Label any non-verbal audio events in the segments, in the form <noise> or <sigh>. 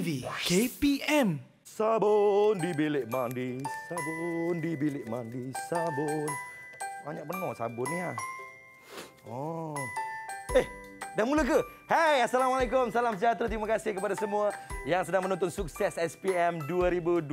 TV KPM Sabun di bilik mandi Sabun di bilik mandi Sabun Banyak benar sabun ni lah Oh Eh Dah mula ke? Hai, Assalamualaikum. Salam sejahtera. Terima kasih kepada semua yang sedang menonton Sukses SPM 2021.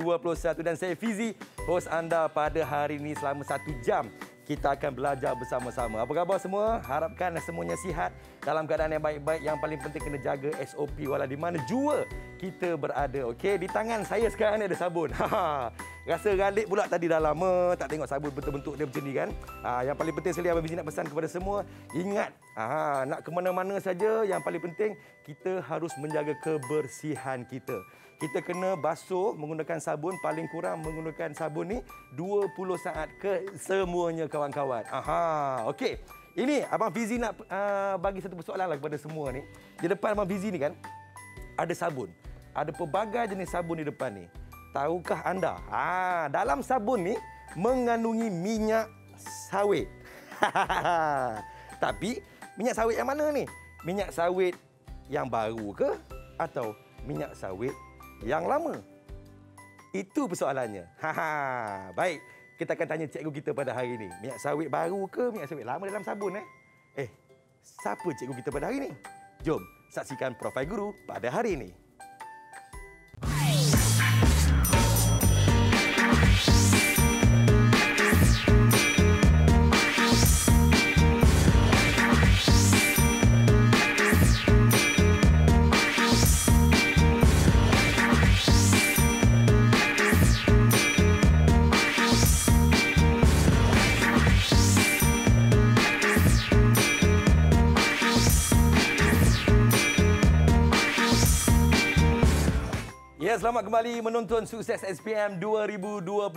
Dan saya Fizi, host anda pada hari ini selama satu jam kita akan belajar bersama-sama. Apa khabar semua? Harapkan semuanya sihat dalam keadaan yang baik-baik. Yang paling penting kena jaga SOP wala di mana jua kita berada. Okey, di tangan saya sekarang ni ada sabun. <laughs> Rasa ralik pula tadi dah lama tak tengok sabun bentuk-bentuk dia macam ni kan. Ah yang paling penting sekali abang nak pesan kepada semua, ingat aha nak ke mana-mana saja yang paling penting kita harus menjaga kebersihan kita kita kena basuh menggunakan sabun paling kurang menggunakan sabun ni 20 saat ke semuanya kawan-kawan. Aha, okey. Ini abang Fizi nak uh, bagi satu persoalan lah kepada semua ni. Di depan abang Fizi ni kan ada sabun. Ada pelbagai jenis sabun di depan ni. Tahukah anda? Ha, dalam sabun ni mengandungi minyak sawit. <laughs> Tapi minyak sawit yang mana ni? Minyak sawit yang baru ke atau minyak sawit yang lama? Itu persoalannya. <laughs> Ha ha. Baik, kita akan tanya cikgu kita pada hari ini. Minyak sawit baru ke minyak sawit lama dalam sabun eh? Eh, siapa cikgu kita pada hari ini? Jom saksikan profil guru pada hari ini. selamat kembali menonton Sukses SPM 2021.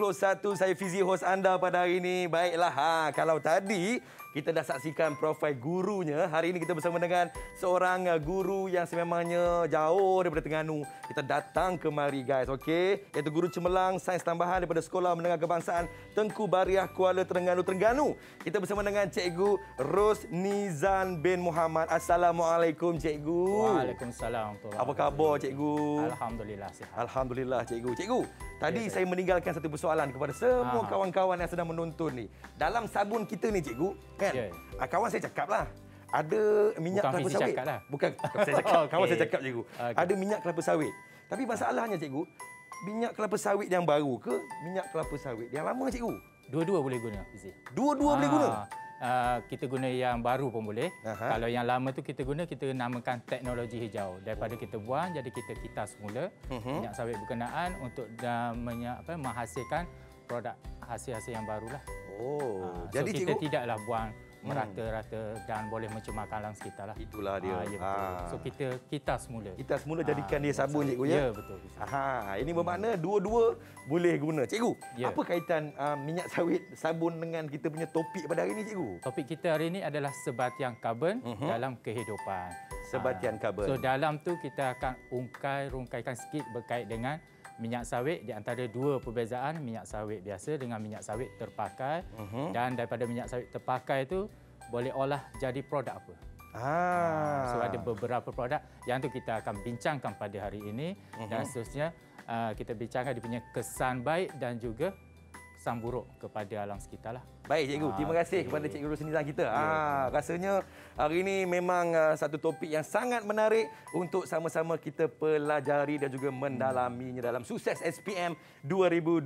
Saya Fizi, host anda pada hari ini. Baiklah, ha, kalau tadi kita dah saksikan profil gurunya. Hari ini kita bersama dengan seorang uh, guru yang sememangnya jauh daripada Tengganu. Kita datang kemari guys, okey? Iaitu guru cemerlang sains tambahan daripada Sekolah Menengah Kebangsaan Tengku Bariah Kuala Terengganu Terengganu. Kita bersama dengan cikgu Ros Nizan bin Muhammad. Assalamualaikum cikgu. Waalaikumsalam Apa khabar cikgu? Alhamdulillah sihat. Alhamdulillah cikgu. Cikgu, tadi ya, saya. saya meninggalkan satu persoalan kepada semua kawan-kawan yang sedang menonton ni. Dalam sabun kita ni cikgu kan? Yeah. Ya, ya. Uh, kawan saya cakap lah. Ada minyak Bukan kelapa Fizi sawit. Lah. Bukan saya cakap. <laughs> okay. Kawan saya cakap cikgu. Okay. Ada minyak kelapa sawit. Tapi masalahnya cikgu, minyak kelapa sawit yang baru ke minyak kelapa sawit yang lama cikgu? Dua-dua boleh guna, Dua-dua boleh guna? Uh, kita guna yang baru pun boleh. Aha. Kalau yang lama tu kita guna, kita namakan teknologi hijau. Daripada kita buang, jadi kita kita semula uh mhm. -huh. minyak sawit berkenaan untuk dah menya, apa, menghasilkan produk hasil-hasil yang barulah. Oh, ha, jadi kita cikgu... tidaklah buang hmm. merata-rata dan boleh mencemarkan alam sekitarlah. Itulah dia. Ha, ya ha. So kita kita semula. Kita semula jadikan ha, dia sabun cikgu ya. Ya betul. Ha, ini bermakna hmm. dua-dua boleh guna. Cikgu, ya. apa kaitan uh, minyak sawit sabun dengan kita punya topik pada hari ini cikgu? Topik kita hari ini adalah sebatian karbon uh mhm. -huh. dalam kehidupan. Sebatian karbon. Ha. So dalam tu kita akan ungkai-rungkaikan sikit berkait dengan minyak sawit di antara dua perbezaan minyak sawit biasa dengan minyak sawit terpakai uh-huh. dan daripada minyak sawit terpakai itu boleh olah jadi produk apa? Ah. ah, so ada beberapa produk yang tu kita akan bincangkan pada hari ini uh-huh. dan mhm. seterusnya ah, kita bincangkan dia punya kesan baik dan juga kesan buruk kepada alam sekitar lah. Baik cikgu, ha, terima kasih okay. kepada cikgu Rosnizam kita. Ha, ya, yeah. rasanya hari ini memang ah, satu topik yang sangat menarik untuk sama-sama kita pelajari dan juga mendalaminya dalam sukses SPM 2021.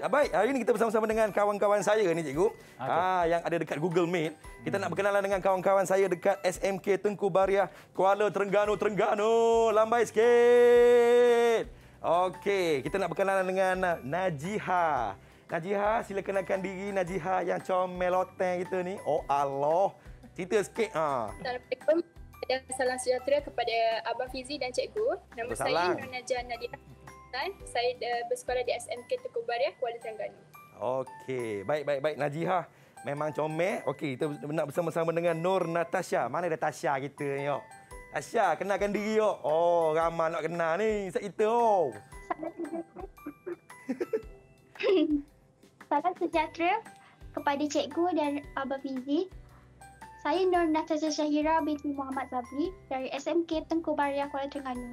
Ah, baik, hari ini kita bersama-sama dengan kawan-kawan saya ni cikgu. Okay. Ha, yang ada dekat Google Meet. Kita hmm. nak berkenalan dengan kawan-kawan saya dekat SMK Tengku Bariah, Kuala Terengganu, Terengganu. Lambai sikit. Okey, kita nak berkenalan dengan Najihah. Najiha, sila kenalkan diri Najiha yang comel loteng kita ni. Oh Allah. Cerita sikit. Ha. Assalamualaikum. Dan salam sejahtera kepada Abang Fizi dan Cikgu. Nama Bersalam. saya Nur Najah Nadia. Dan saya uh, bersekolah di SMK Tukul Baria, Kuala Terengganu. Okey. Baik, baik, baik. Najiha. Memang comel. Okey, kita nak bersama-sama dengan Nur Natasha. Mana ada Tasha kita ni, yok? Tasha, kenalkan diri, yok. Oh, ramai nak kenal ni. Sekitar, oh. Assalamualaikum. <laughs> salam sejahtera kepada cikgu dan Abah Fizi. Saya Nur Natasha Shahira, binti Muhammad Zabri dari SMK Tengku Baria, Kuala Terengganu.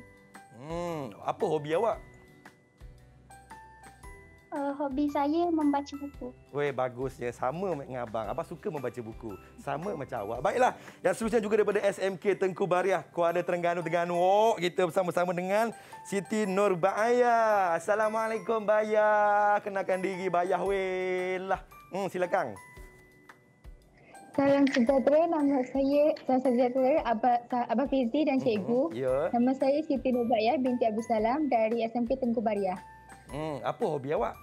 Hmm, apa hobi awak? Uh, hobi saya membaca buku. Weh, bagus ya. Sama dengan abang. Abang suka membaca buku. Sama macam awak. Baiklah. Yang seterusnya juga daripada SMK Tengku Bariah, Kuala Terengganu, Terengganu. Oh, kita bersama-sama dengan Siti Nur Baaya. Assalamualaikum, Baaya. Kenakan diri, Baaya. Weh, lah. Hmm, silakan. Salam sejahtera. Nama saya, salam sejahtera, Abah, abah Fizi dan mhm. Cikgu. Mm-hmm. Ya. Yeah. Nama saya Siti Nur binti Abu Salam dari SMP Tengku Bariah. Hmm, apa hobi awak?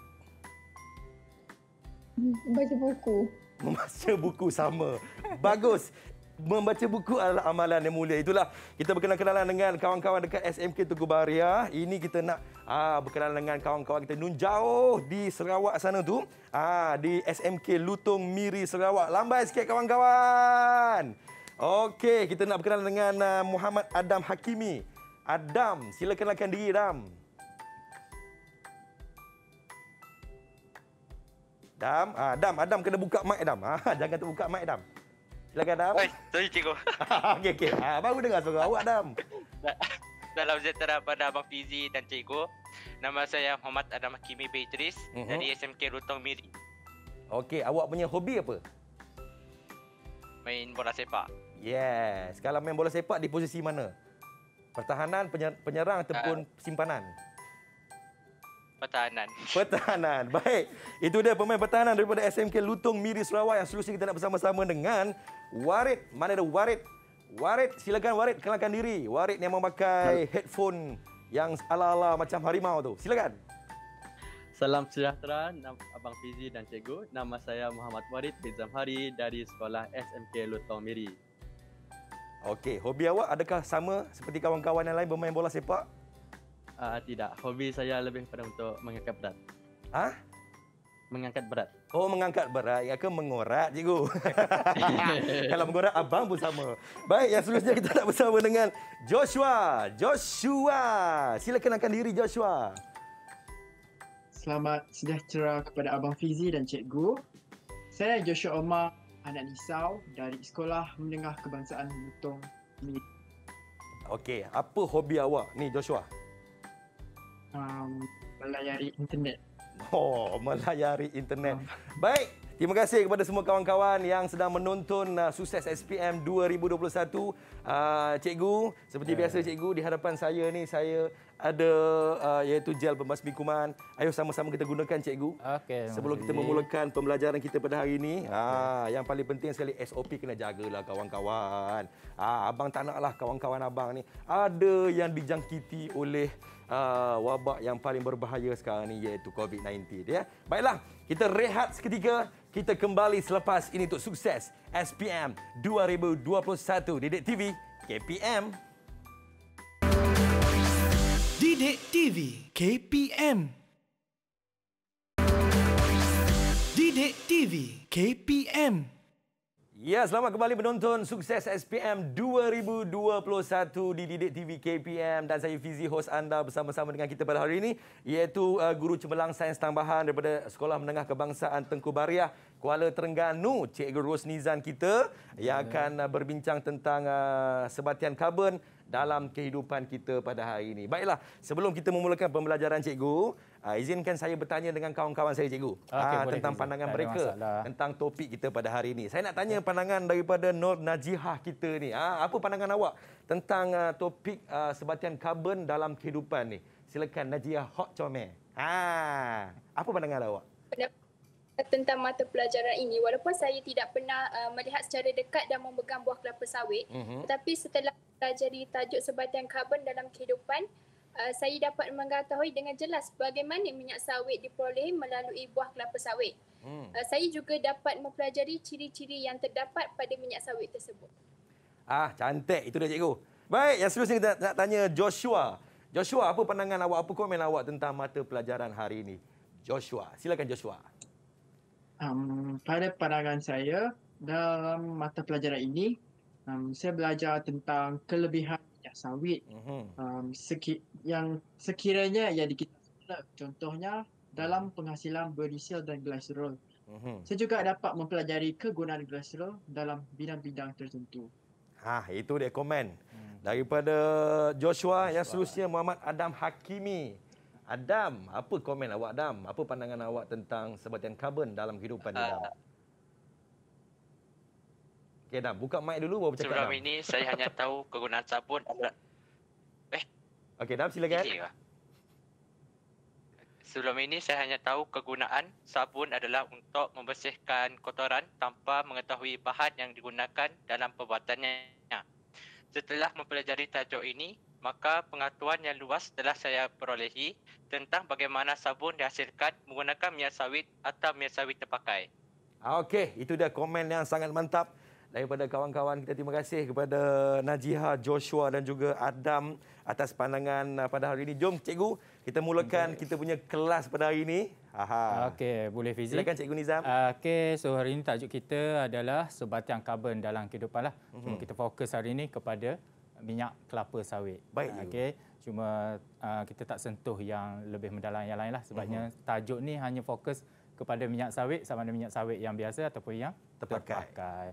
Baca buku. <laughs> Membaca buku sama. Bagus. Membaca buku adalah amalan yang mulia. Itulah kita berkenalan dengan kawan-kawan dekat SMK Tugu Baharia. Ah. Ini kita nak aa, ah, berkenalan dengan kawan-kawan kita nun jauh di Sarawak sana tu. Aa, ah, di SMK Lutung Miri Sarawak. Lambai sikit kawan-kawan. Okey, kita nak berkenalan dengan aa, Muhammad Adam Hakimi. Adam, silakanlah diri Adam. Adam. Dam, ah, Dam, Adam ah, kena buka mic Dam. Ah, <laughs> jangan terbuka mic Dam. Silakan Dam. Oi, sorry cikgu. <laughs> okey okey. Ah, baru dengar suara awak Dam. Salam <laughs> sejahtera pada Abang Fizi dan cikgu. Nama saya Muhammad Adam Kimi Beatrice uh-huh. dari SMK Rutong Miri. Okey, awak punya hobi apa? Main bola sepak. Yes. Kalau main bola sepak di posisi mana? Pertahanan, penyerang ataupun uh, simpanan? Pertahanan. <laughs> Pertahanan. Baik. Itu dia pemain pertahanan daripada SMK Lutong Miri Sarawak yang selusi kita nak bersama-sama dengan Warid. Mana ada Warid? Warid, silakan Warid kenalkan diri. Warid yang memakai headphone yang ala-ala macam harimau tu. Silakan. Salam sejahtera Abang Fizi dan Cikgu. Nama saya Muhammad Warid bin Zamhari dari sekolah SMK Lutong Miri. Okey, hobi awak adakah sama seperti kawan-kawan yang lain bermain bola sepak Uh, tidak, hobi saya lebih pada untuk mengangkat berat. Hah? Mengangkat berat. Oh, mengangkat berat. Ya ke mengorak, cikgu? <laughs> Kalau mengorak, abang pun sama. Baik, yang seterusnya kita nak bersama dengan Joshua. Joshua. Sila kenalkan diri, Joshua. Selamat sejahtera kepada Abang Fizi dan cikgu. Saya Joshua Omar, anak Nisau dari Sekolah Menengah Kebangsaan Mutong. Okey, apa hobi awak ni, Joshua? um, melayari internet. Oh, melayari internet. Um. Baik. Terima kasih kepada semua kawan-kawan yang sedang menonton uh, sukses SPM 2021. Uh, cikgu, seperti yeah. biasa cikgu, di hadapan saya ni saya ada uh, iaitu gel pembasmi kuman. Ayuh sama-sama kita gunakan cikgu. Okey. Sebelum mari. kita memulakan pembelajaran kita pada hari ini, okay. uh, ah, yang paling penting sekali SOP kena jagalah kawan-kawan. Uh, abang tak naklah kawan-kawan abang ni ada yang dijangkiti oleh uh, wabak yang paling berbahaya sekarang ini iaitu COVID-19 ya. Baiklah, kita rehat seketika, kita kembali selepas ini untuk sukses SPM 2021 Didik TV KPM. Didik TV KPM. Didik TV KPM. Didik TV, KPM. Ya, selamat kembali menonton Sukses SPM 2021 di Didik TV KPM dan saya Fizi host anda bersama-sama dengan kita pada hari ini iaitu uh, guru cemerlang sains tambahan daripada Sekolah Menengah Kebangsaan Tengku Bariah Kuala Terengganu, Cikgu Rosnizan kita ya. yang akan uh, berbincang tentang uh, sebatian karbon dalam kehidupan kita pada hari ini. Baiklah, sebelum kita memulakan pembelajaran cikgu, Uh, izinkan saya bertanya dengan kawan-kawan saya cikgu ah, okay, uh, ah, boleh, tentang izin. pandangan tak mereka tentang topik kita pada hari ini. Saya nak tanya okay. pandangan daripada Nur Najihah kita ni. Uh, apa pandangan awak tentang uh, topik uh, sebatian karbon dalam kehidupan ni? Silakan Najihah Hot Chome. Ha, apa pandangan awak? tentang mata pelajaran ini walaupun saya tidak pernah uh, melihat secara dekat dan memegang buah kelapa sawit mm-hmm. tetapi setelah pelajari tajuk sebatian karbon dalam kehidupan Eh, saya dapat mengetahui dengan jelas bagaimana minyak sawit diperoleh melalui buah kelapa sawit. Hmm. Uh, saya juga dapat mempelajari ciri-ciri yang terdapat pada minyak sawit tersebut. Ah, cantik. Itu dia, cikgu. Baik, yang seterusnya kita nak tanya Joshua. Joshua, apa pandangan awak, apa komen awak tentang mata pelajaran hari ini? Joshua, silakan Joshua. Um, pada pandangan saya, dalam mata pelajaran ini, um, saya belajar tentang kelebihan sawit mhm. um, seki, yang sekiranya ia ya dikitar lah, contohnya dalam mhm. penghasilan berisil dan glycerol. Mhm. Saya juga dapat mempelajari kegunaan glycerol dalam bidang-bidang tertentu. Ha, itu dia komen hmm. daripada Joshua, Joshua. yang seterusnya Muhammad Adam Hakimi. Adam, apa komen awak Adam? Apa pandangan awak tentang sebatian karbon dalam kehidupan uh, Adam? Okay, dah, buka mic dulu baru bercakap. Sebelum ini saya hanya <laughs> tahu kegunaan sabun adalah Eh. Okey, dah silakan. Lah. Sebelum ini saya hanya tahu kegunaan sabun adalah untuk membersihkan kotoran tanpa mengetahui bahan yang digunakan dalam perbuatannya. Setelah mempelajari tajuk ini, maka pengetahuan yang luas telah saya perolehi tentang bagaimana sabun dihasilkan menggunakan minyak sawit atau minyak sawit terpakai. Ah, Okey, itu dia komen yang sangat mantap daripada kawan-kawan kita terima kasih kepada Najiha, Joshua dan juga Adam atas pandangan uh, pada hari ini. Jom cikgu, kita mulakan kita punya kelas pada hari ini. Okey, boleh fizik. Silakan cikgu Nizam. Ah, okey, so hari ini tajuk kita adalah sebatang karbon dalam kehidupan. Lah. Mhm. Uh -huh. Kita fokus hari ini kepada minyak kelapa sawit. Baik. Ah, okey. Cuma uh, kita tak sentuh yang lebih mendalam yang lainlah Sebabnya uh mhm. -huh. tajuk ni hanya fokus kepada minyak sawit sama ada minyak sawit yang biasa ataupun yang terpakai. terpakai.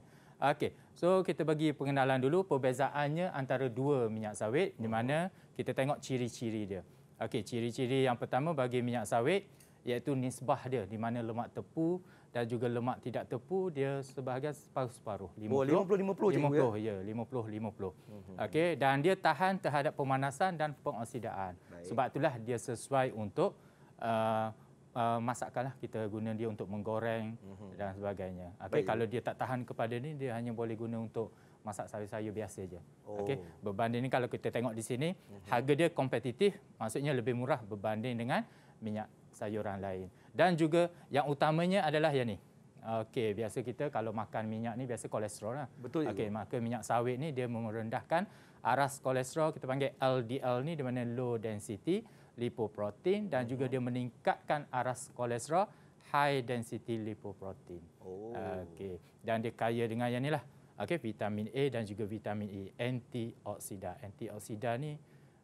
Okey. So kita bagi pengenalan dulu perbezaannya antara dua minyak sawit di mana kita tengok ciri-ciri dia. Okey, ciri-ciri yang pertama bagi minyak sawit iaitu nisbah dia di mana lemak tepu dan juga lemak tidak tepu dia sebahagian separuh-separuh. 50-50 je. 50, 50 ya, 50-50. Mhm. Okey, dan dia tahan terhadap pemanasan dan pengoksidaan. Sebab itulah dia sesuai untuk uh, uh, masakan lah kita guna dia untuk menggoreng mm-hmm. dan sebagainya. Okey kalau dia tak tahan kepada ni dia hanya boleh guna untuk masak sayur-sayur biasa je. Oh. Okey. Berbanding ni kalau kita tengok di sini mm-hmm. harga dia kompetitif maksudnya lebih murah berbanding dengan minyak sayuran lain. Dan juga yang utamanya adalah yang ni. Okey, biasa kita kalau makan minyak ni biasa kolesterol lah. Betul. Okey, maka minyak sawit ni dia merendahkan aras kolesterol kita panggil LDL ni di mana low density lipoprotein dan hmm. juga dia meningkatkan aras kolesterol high density lipoprotein. Oh. Okey. Dan dia kaya dengan yang inilah. Okey, vitamin A dan juga vitamin E, antioksida. Antioksida ni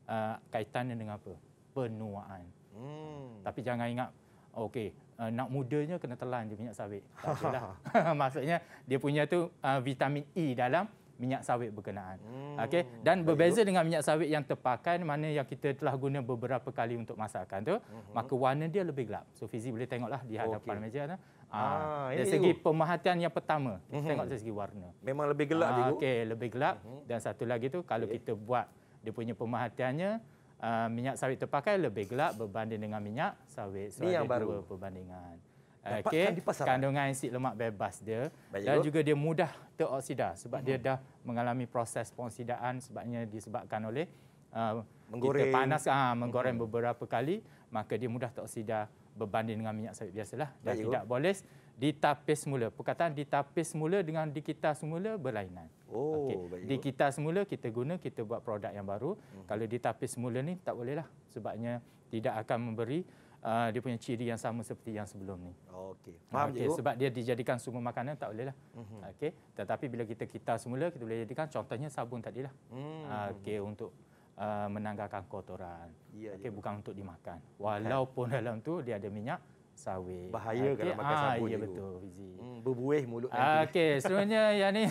uh, kaitannya dengan apa? Penuaan. Hmm. Tapi jangan ingat okey, uh, nak mudanya kena telan dia minyak sawit. Tak lah. <laughs> <laughs> Maksudnya dia punya tu uh, vitamin E dalam minyak sawit berkenaan. Hmm. Okey dan berbeza dengan minyak sawit yang terpakai mana yang kita telah guna beberapa kali untuk masakan tu, uh-huh. maka warna dia lebih gelap. So Fizi boleh tengoklah di hadapan okay. meja tu. Ah, ah dari segi itu. pemerhatian yang pertama, kita uh-huh. tengok dari segi warna. Memang lebih gelap ah, Okey, lebih gelap uh-huh. dan satu lagi tu kalau okay. kita buat dia punya pemerhatiannya uh, ah, minyak sawit terpakai lebih gelap berbanding dengan minyak sawit. So, Ini ada yang dua baru. perbandingan okay. Kan di Kandungan asid lemak bebas dia Baik dan juga dia mudah teroksida sebab hmm. dia mhm. dah mengalami proses pengoksidaan sebabnya disebabkan oleh uh, kita panas ha, menggoreng hmm. beberapa kali maka dia mudah teroksida berbanding dengan minyak sawit biasalah dan Baik tidak boleh ditapis semula. Perkataan ditapis semula dengan dikita semula berlainan. Oh, okay. Dikita semula kita guna, kita buat produk yang baru. Hmm. Kalau ditapis semula ni tak bolehlah. Sebabnya tidak akan memberi uh, dia punya ciri yang sama seperti yang sebelum ni. Okey. Ah, Faham okay. cikgu. Sebab dia dijadikan sumber makanan tak bolehlah. lah. mm Okey. Tetapi bila kita kita semula kita boleh jadikan contohnya sabun tadi lah. Mm-hmm. Ah, okey untuk uh, menanggalkan kotoran. Ya, Okey ya. bukan untuk dimakan. Walaupun okay. dalam tu dia ada minyak sawit. Bahaya okay. kalau makan sabun. ya betul. Hmm, berbuih mulut nanti. Okey, sebenarnya <laughs> yang ni.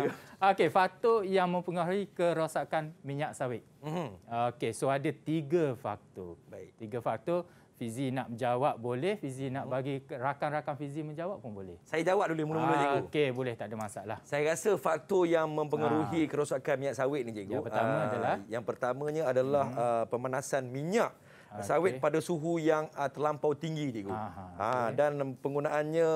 <laughs> Okey, faktor yang mempengaruhi kerosakan minyak sawit. Mm-hmm. Okey, so ada tiga faktor. Baik. Tiga faktor Fizi nak menjawab boleh, Fizi nak hmm. bagi rakan-rakan Fizi menjawab pun boleh. Saya jawab dulu mula-mula ah, cikgu. Okey, boleh tak ada masalah. Saya rasa faktor yang mempengaruhi ah. kerosakan minyak sawit ni cikgu. Yang pertama ah, adalah yang pertamanya adalah hmm. uh, pemanasan minyak ah, sawit okay. pada suhu yang uh, terlampau tinggi cikgu. Ah, okay. dan penggunaannya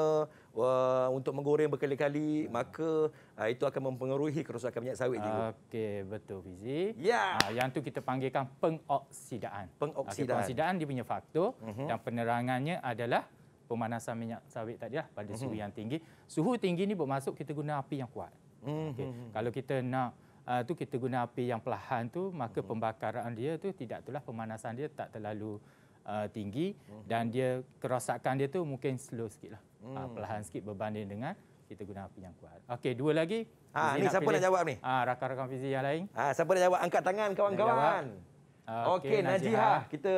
uh, untuk menggoreng berkali-kali ha. maka uh, itu akan mempengaruhi kerosakan minyak sawit juga. Okey betul Fizi. Ya. Uh, yang tu kita panggilkan pengoksidaan. Pengoksidaan. Okay, pengoksidaan dia punya faktor uh mhm. -huh. dan penerangannya adalah pemanasan minyak sawit tadi lah pada uh -huh. suhu mhm. yang tinggi. Suhu tinggi ni bermaksud kita guna api yang kuat. Uh -huh. okay. Kalau kita nak Uh, tu kita guna api yang perlahan tu maka uh mhm. -huh. pembakaran dia tu tidak itulah pemanasan dia tak terlalu uh, tinggi uh -huh. dan dia kerosakan dia tu mungkin slow sikitlah hmm. uh, perlahan sikit berbanding dengan kita guna api yang kuat. Okey, dua lagi. Ha, ni siapa pilih. nak jawab ni? Ha, rakan-rakan fizi yang lain. Ha, siapa nak jawab? Angkat tangan kawan-kawan. Okey, okay, Najiha. Najiha. Kita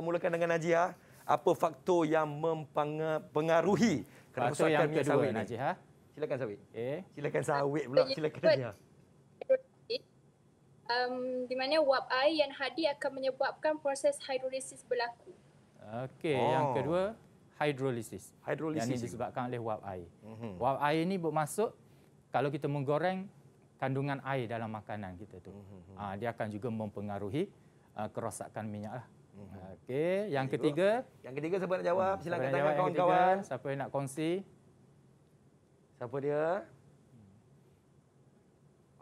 mulakan dengan Najiha. Apa faktor yang mempengaruhi kerosakan yang minyak kedua, sawit ni? Najiha. Silakan sawit. Okay. Eh? Silakan sawit pula. Silakan Najiha. Um, di mana wap air yang hadir akan menyebabkan proses hidrolisis berlaku. Okey, oh. yang kedua. Hidrolisis, Hydrolysis yang ini disebabkan oleh uap air. Mm-hmm. Wap air mhm. ini bermaksud kalau kita menggoreng kandungan air dalam makanan kita tu. Mm-hmm. Uh, dia akan juga mempengaruhi uh, kerosakan minyak lah. Mm-hmm. Okey, yang Jadi ketiga. Itu. Yang ketiga siapa nak jawab? Uh, Silakan tanya kawan-kawan. Siapa yang nak kongsi? Siapa dia?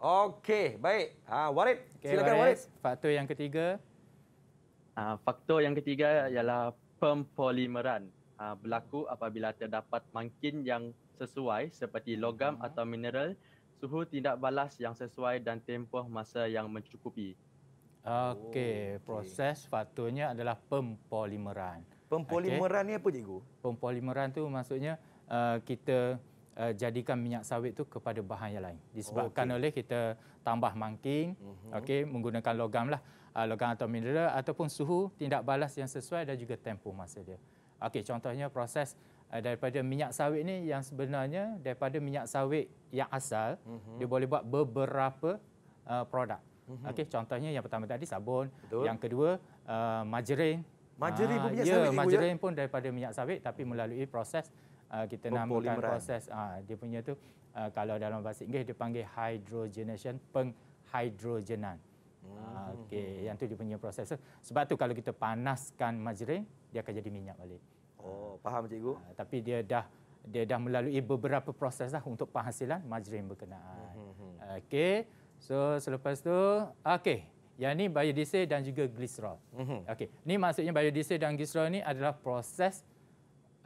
Okey, baik. Ha, Warid, okay, silakan Warid. Faktor yang ketiga. Uh, faktor yang ketiga ialah pempolimeran. Uh, berlaku apabila terdapat mangkin yang sesuai seperti logam mm-hmm. atau mineral, suhu tindak balas yang sesuai dan tempoh masa yang mencukupi. Okey, oh, proses okay. faktornya adalah pempolimeran. Pempolimeran okay. ni apa cikgu? Pempolimeran tu maksudnya uh, kita uh, jadikan minyak sawit tu kepada bahan yang lain. Disebabkan okay. oleh kita tambah mangkin, mm-hmm. okey, menggunakan logam lah. Uh, logam atau mineral ataupun suhu tindak balas yang sesuai dan juga tempoh masa dia. Okey, contohnya proses uh, daripada minyak sawit ni yang sebenarnya daripada minyak sawit yang asal, mm-hmm. dia boleh buat beberapa uh, produk. Mm-hmm. Okey, contohnya yang pertama tadi sabun, Betul. yang kedua uh, eh, margarin. Margarin pun minyak ah, ya, sawit. Margarin ya, pun daripada minyak sawit tapi melalui proses uh, kita namakan proses uh, dia punya tu uh, kalau dalam bahasa Inggeris dipanggil panggil hydrogenation, penghidrogenan. Hmm. Okey, yang tu dia punya proses. Sebab tu kalau kita panaskan majrin, dia akan jadi minyak balik. Oh, faham cikgu. Uh, tapi dia dah dia dah melalui beberapa proseslah untuk penghasilan majrin berkenaan. Hmm, hmm, hmm. Okey. So selepas tu, okey. Yang ni biodiesel dan juga glycerol. Hmm. hmm. Okey. Ni maksudnya biodiesel dan glycerol ni adalah proses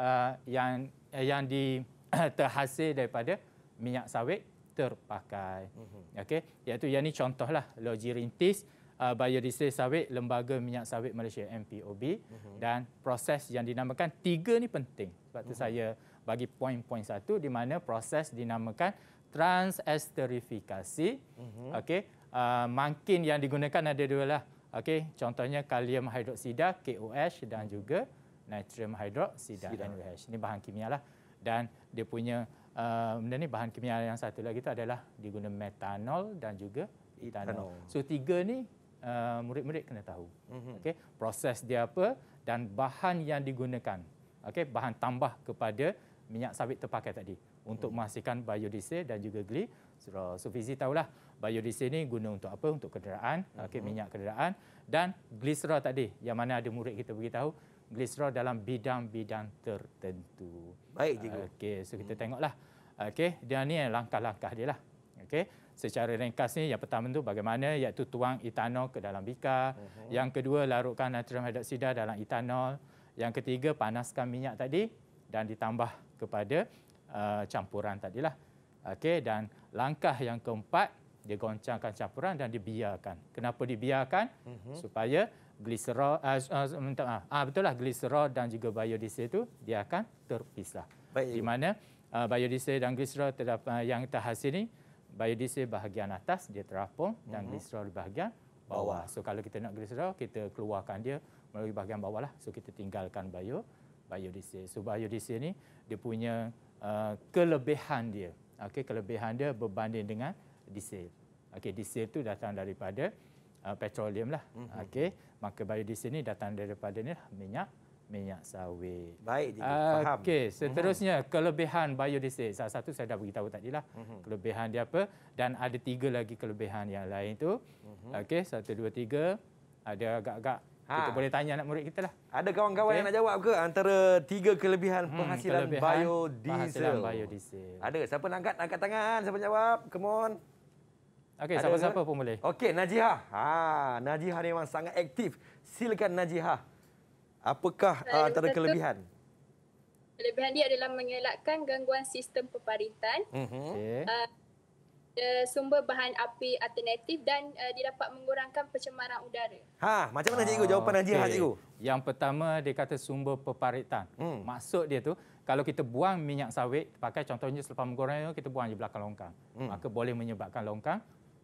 uh, yang yang di <coughs> terhasil daripada minyak sawit terpakai. Mm-hmm. Okey, iaitu yang ini contohlah logi rintis uh, biodiesel sawit Lembaga Minyak Sawit Malaysia MPOB mm-hmm. dan proses yang dinamakan tiga ni penting. Sebab mm-hmm. saya bagi poin-poin satu di mana proses dinamakan transesterifikasi. Mm-hmm. Okey, uh, makin yang digunakan ada dua lah. Okey, contohnya kalium hidroksida KOH dan mhm. juga natrium hidroksida NaOH. Ini bahan kimia lah dan dia punya uh, benda ni bahan kimia yang satu lagi tu adalah diguna metanol dan juga etanol. So tiga ni uh, murid-murid kena tahu. Mm-hmm. Okey, proses dia apa dan bahan yang digunakan. Okey, bahan tambah kepada minyak sawit terpakai tadi untuk mm-hmm. memastikan biodiesel dan juga gli Surah Sufizi tahulah biodiesel ni guna untuk apa? Untuk kenderaan, mm-hmm. okey mhm. minyak kenderaan dan glisera tadi yang mana ada murid kita tahu? glisterol dalam bidang-bidang tertentu. Baik cikgu. Ah, okey, so kita hmm. tengoklah. Okey, dia ni langkah-langkah dia lah. Okey, secara ringkas ni yang pertama tu bagaimana iaitu tuang etanol ke dalam bika. Uh-huh. Yang kedua larutkan natrium hidroksida dalam etanol. Yang ketiga panaskan minyak tadi dan ditambah kepada uh, campuran lah. Okey, dan langkah yang keempat dia goncangkan campuran dan dibiarkan. Kenapa dibiarkan? Uh-huh. Supaya Gliserol uh, uh, uh, betul lah gliserol dan juga biodiesel itu dia akan terpisah. Baik. Di mana uh, biodiesel dan gliserol terdapat uh, yang terhasil ini biodiesel bahagian atas dia terapung mm-hmm. dan mhm. gliserol di bahagian bawah. bawah. So kalau kita nak gliserol kita keluarkan dia melalui bahagian bawah lah. So kita tinggalkan bio biodiesel. So biodiesel ni dia punya uh, kelebihan dia. Okey kelebihan dia berbanding dengan diesel. Okey diesel tu datang daripada uh, petroleum lah. Mm-hmm. Okey maka di sini datang daripada ni minyak minyak sawit. Baik, jadi ah, faham. Okey, seterusnya uh-huh. kelebihan biodiesel. Salah satu saya dah beritahu tadi lah. Uh-huh. Kelebihan dia apa? Dan ada tiga lagi kelebihan yang lain tu. Uh-huh. Okey, satu, dua, tiga. Ada agak-agak ha. kita boleh tanya anak murid kita lah. Ada kawan-kawan okay. yang nak jawab ke antara tiga kelebihan hmm, penghasilan hmm, kelebihan biodiesel? Penghasilan Ada. Siapa nak angkat? Angkat tangan. Siapa jawab? Come on. Okey, siapa-siapa pun boleh. Okey, Najiha. Ha, Najiha ni memang sangat aktif. Silakan Najiha. Apakah uh, antara kelebihan? Kelebihan dia adalah mengelakkan gangguan sistem peparitan. Mhm. Okay. Uh, ah, sumber bahan api alternatif dan uh, dia dapat mengurangkan pencemaran udara. Ha, macam mana cikgu jawapan ah, Najiha okay. cikgu? Yang pertama dia kata sumber peparitan. Hmm. Maksud dia tu kalau kita buang minyak sawit, pakai contohnya selepas menggoreng, kita buang di belakang longkang. Hmm. Maka boleh menyebabkan longkang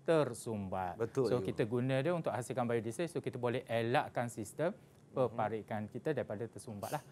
tersumbat. Betul. So you. kita guna dia untuk hasilkan biodiesel so kita boleh elakkan sistem peparitan mm-hmm. kita daripada tersumbatlah.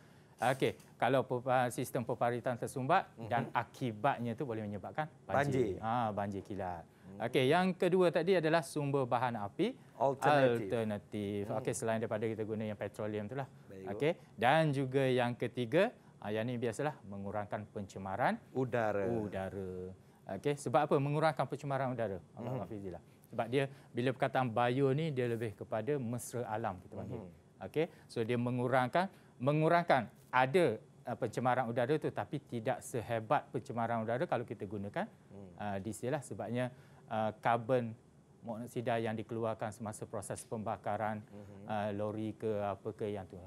Okey, kalau sistem peparitan tersumbat mm-hmm. dan akibatnya tu boleh menyebabkan banjir. banjir. Ha, banjir kilat. Hmm. Okey, yang kedua tadi adalah sumber bahan api alternatif. Hmm. Okey, selain daripada kita guna yang petroleum itulah. Okey, dan juga yang ketiga, ah, yang ini biasalah mengurangkan pencemaran udara. Udara. Okay, sebab apa? Mengurangkan pencemaran udara. Allah hmm. Hafizilah. Sebab dia bila perkataan bio ni dia lebih kepada mesra alam kita panggil. Hmm. Okey. So dia mengurangkan mengurangkan ada eh, pencemaran udara tu tapi tidak sehebat pencemaran udara kalau kita gunakan hmm. uh, eh, diesel lah sebabnya eh, karbon uh, monoksida yang dikeluarkan semasa proses pembakaran hmm. uh, lori ke apa ke yang tu uh,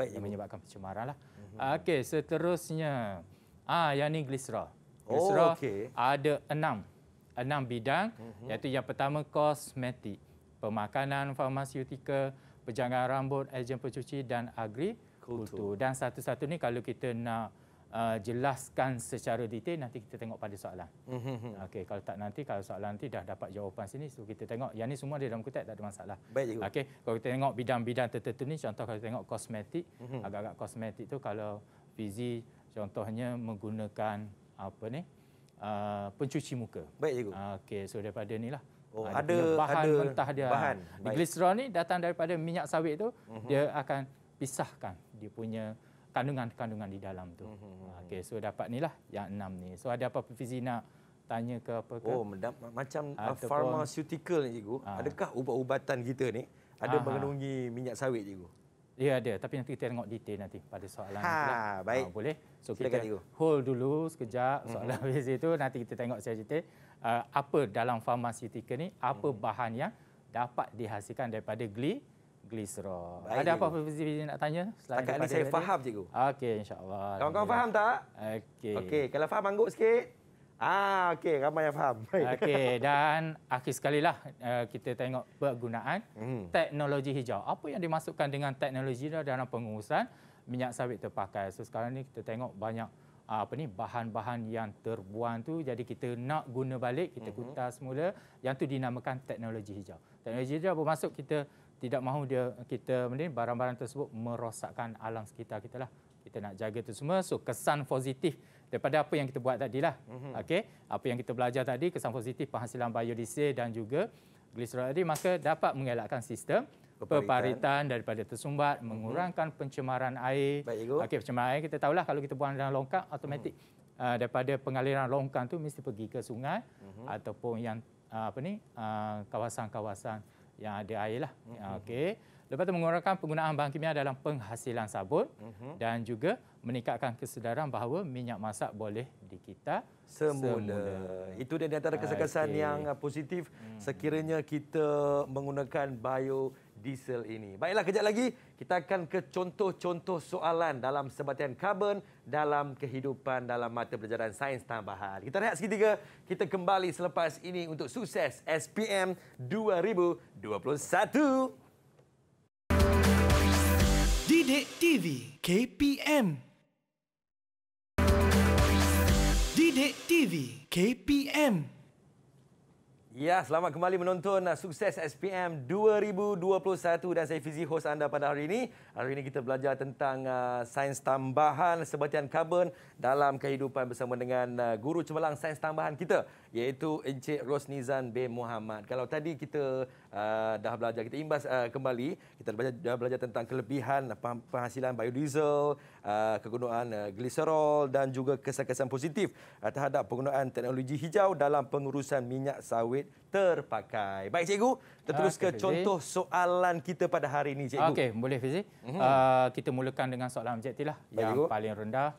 Baik, yang menyebabkan pencemaran lah. Hmm. Uh, seterusnya ah yang ni glisrol. Yusra oh, okay. ada enam enam bidang uh-huh. iaitu yang pertama kosmetik, pemakanan, farmasiutika, pejangan rambut, ejen pencuci dan agri kultur. Dan satu-satu ni kalau kita nak Uh, jelaskan secara detail nanti kita tengok pada soalan. Mm-hmm. Okey, kalau tak nanti kalau soalan nanti dah dapat jawapan sini so kita tengok yang ni semua di dalam kutip tak ada masalah. Baik Okey, kalau kita tengok bidang-bidang tertentu ni contoh kalau kita tengok kosmetik, mm-hmm. agak-agak kosmetik tu kalau fizi contohnya menggunakan apa ni uh, pencuci muka. Baik cikgu. Uh, Okey, so daripada inilah. Oh, uh, ada bahan ada mentah dia. Bahan. Baik. Glycerol ni datang daripada minyak sawit tu, uh-huh. dia akan pisahkan dia punya kandungan-kandungan di dalam tu. Uh-huh. Okey, so dapat inilah yang enam ni. So ada apa-apa fizina tanya ke apa ke? Oh, da- macam ataupun, pharmaceutical ni cikgu. Uh, Adakah ubat-ubatan kita ni ada uh-huh. mengandungi minyak sawit cikgu? Ya ada tapi nanti kita tengok detail nanti pada soalan ha, pula. Ha, baik. Ha, boleh. So kita tiga. hold dulu sekejap mhm. soalan mm <laughs> -hmm. habis itu nanti kita tengok secara detail uh, apa dalam farmasitika ni apa mm -hmm. bahan yang dapat dihasilkan daripada gli glycerol. Ada apa-apa fizibility nak tanya? Takkan ni saya tadi? faham cikgu. Okey insyaallah. allah Kawan-kawan faham tak? Okey. Okey kalau faham angguk sikit. Ah, okey, ramai yang faham. <laughs> Okey, dan akhir sekali lah eh, kita tengok penggunaan hmm. teknologi hijau. Apa yang dimasukkan dengan teknologi dalam pengurusan minyak sawit terpakai. So sekarang ni kita tengok banyak ah, apa ni bahan-bahan yang terbuang tu jadi kita nak guna balik, kita kutar hmm. semula. Yang tu dinamakan teknologi hijau. Teknologi hijau bermaksud kita tidak mahu dia kita barang-barang tersebut merosakkan alam sekitar kita lah. Kita nak jaga tu semua. So kesan positif daripada apa yang kita buat tadilah. Mm-hmm. Okey, apa yang kita belajar tadi kesan positif penghasilan biodiesel dan juga gliserol tadi maka dapat mengelakkan sistem peparitan, peparitan daripada tersumbat, mm-hmm. mengurangkan pencemaran air. Okey, pencemaran air kita tahulah kalau kita buang dalam longkang automatik mm-hmm. uh, daripada pengaliran longkang tu mesti pergi ke sungai mm-hmm. ataupun yang uh, apa ni uh, kawasan-kawasan yang ada air lah. Mm-hmm. Okey. Lepas itu mengurangkan penggunaan bahan kimia dalam penghasilan sabun uh-huh. dan juga meningkatkan kesedaran bahawa minyak masak boleh dikita semula. semula. Itu dia di antara ah, kesan-kesan okay. yang ah, positif hmm. sekiranya kita menggunakan bio diesel ini. Baiklah kejap lagi kita akan ke contoh-contoh soalan dalam sebatian karbon dalam kehidupan dalam mata pelajaran sains tambahan. Kita rehat seketika, kita kembali selepas ini untuk sukses SPM 2021. Dedek TV KPM Dedek TV KPM Ya, selamat kembali menonton uh, Sukses SPM 2021 dan saya Fizi host anda pada hari ini. Hari ini kita belajar tentang uh, sains tambahan sebatian karbon dalam kehidupan bersama dengan uh, guru cemerlang sains tambahan kita, iaitu Encik Rosnizan B. Muhammad. Kalau tadi kita uh, dah belajar, kita imbas uh, kembali, kita belajar, dah belajar tentang kelebihan uh, penghasilan biodiesel, uh, kegunaan uh, gliserol dan juga kesan-kesan positif uh, terhadap penggunaan teknologi hijau dalam pengurusan minyak sawit terpakai. Baik cikgu, kita terus okay, ke Fizi. contoh soalan kita pada hari ini cikgu. Okey, boleh Fizi. Uh-huh. Uh, kita mulakan dengan soalan objektif lah yang paling rendah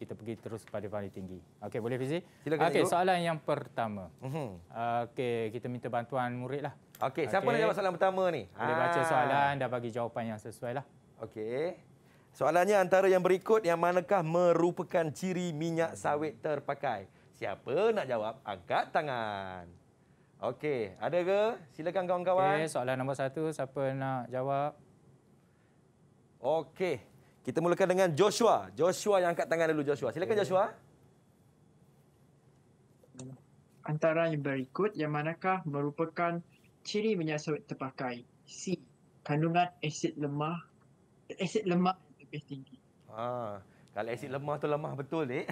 kita pergi terus kepada paling tinggi. Okey, boleh Fizi? Silakan. Okey, soalan yang pertama. Uh-huh. Okey, kita minta bantuan murid lah. Okey, siapa nak jawab soalan pertama ni? Boleh ha. baca ah. soalan dan bagi jawapan yang sesuai lah. Okey. Soalannya antara yang berikut, yang manakah merupakan ciri minyak sawit terpakai? Siapa nak jawab? Angkat tangan. Okey, ada ke? Silakan kawan-kawan. Okey, soalan nombor satu, siapa nak jawab? Okey, kita mulakan dengan Joshua. Joshua yang angkat tangan dulu Joshua. Silakan Joshua. Antara yang berikut yang manakah merupakan ciri minyak sawit terpakai? C. Kandungan asid lemah. Asid lemah lebih tinggi. Ah. Kalau asid lemah tu lemah betul, ni.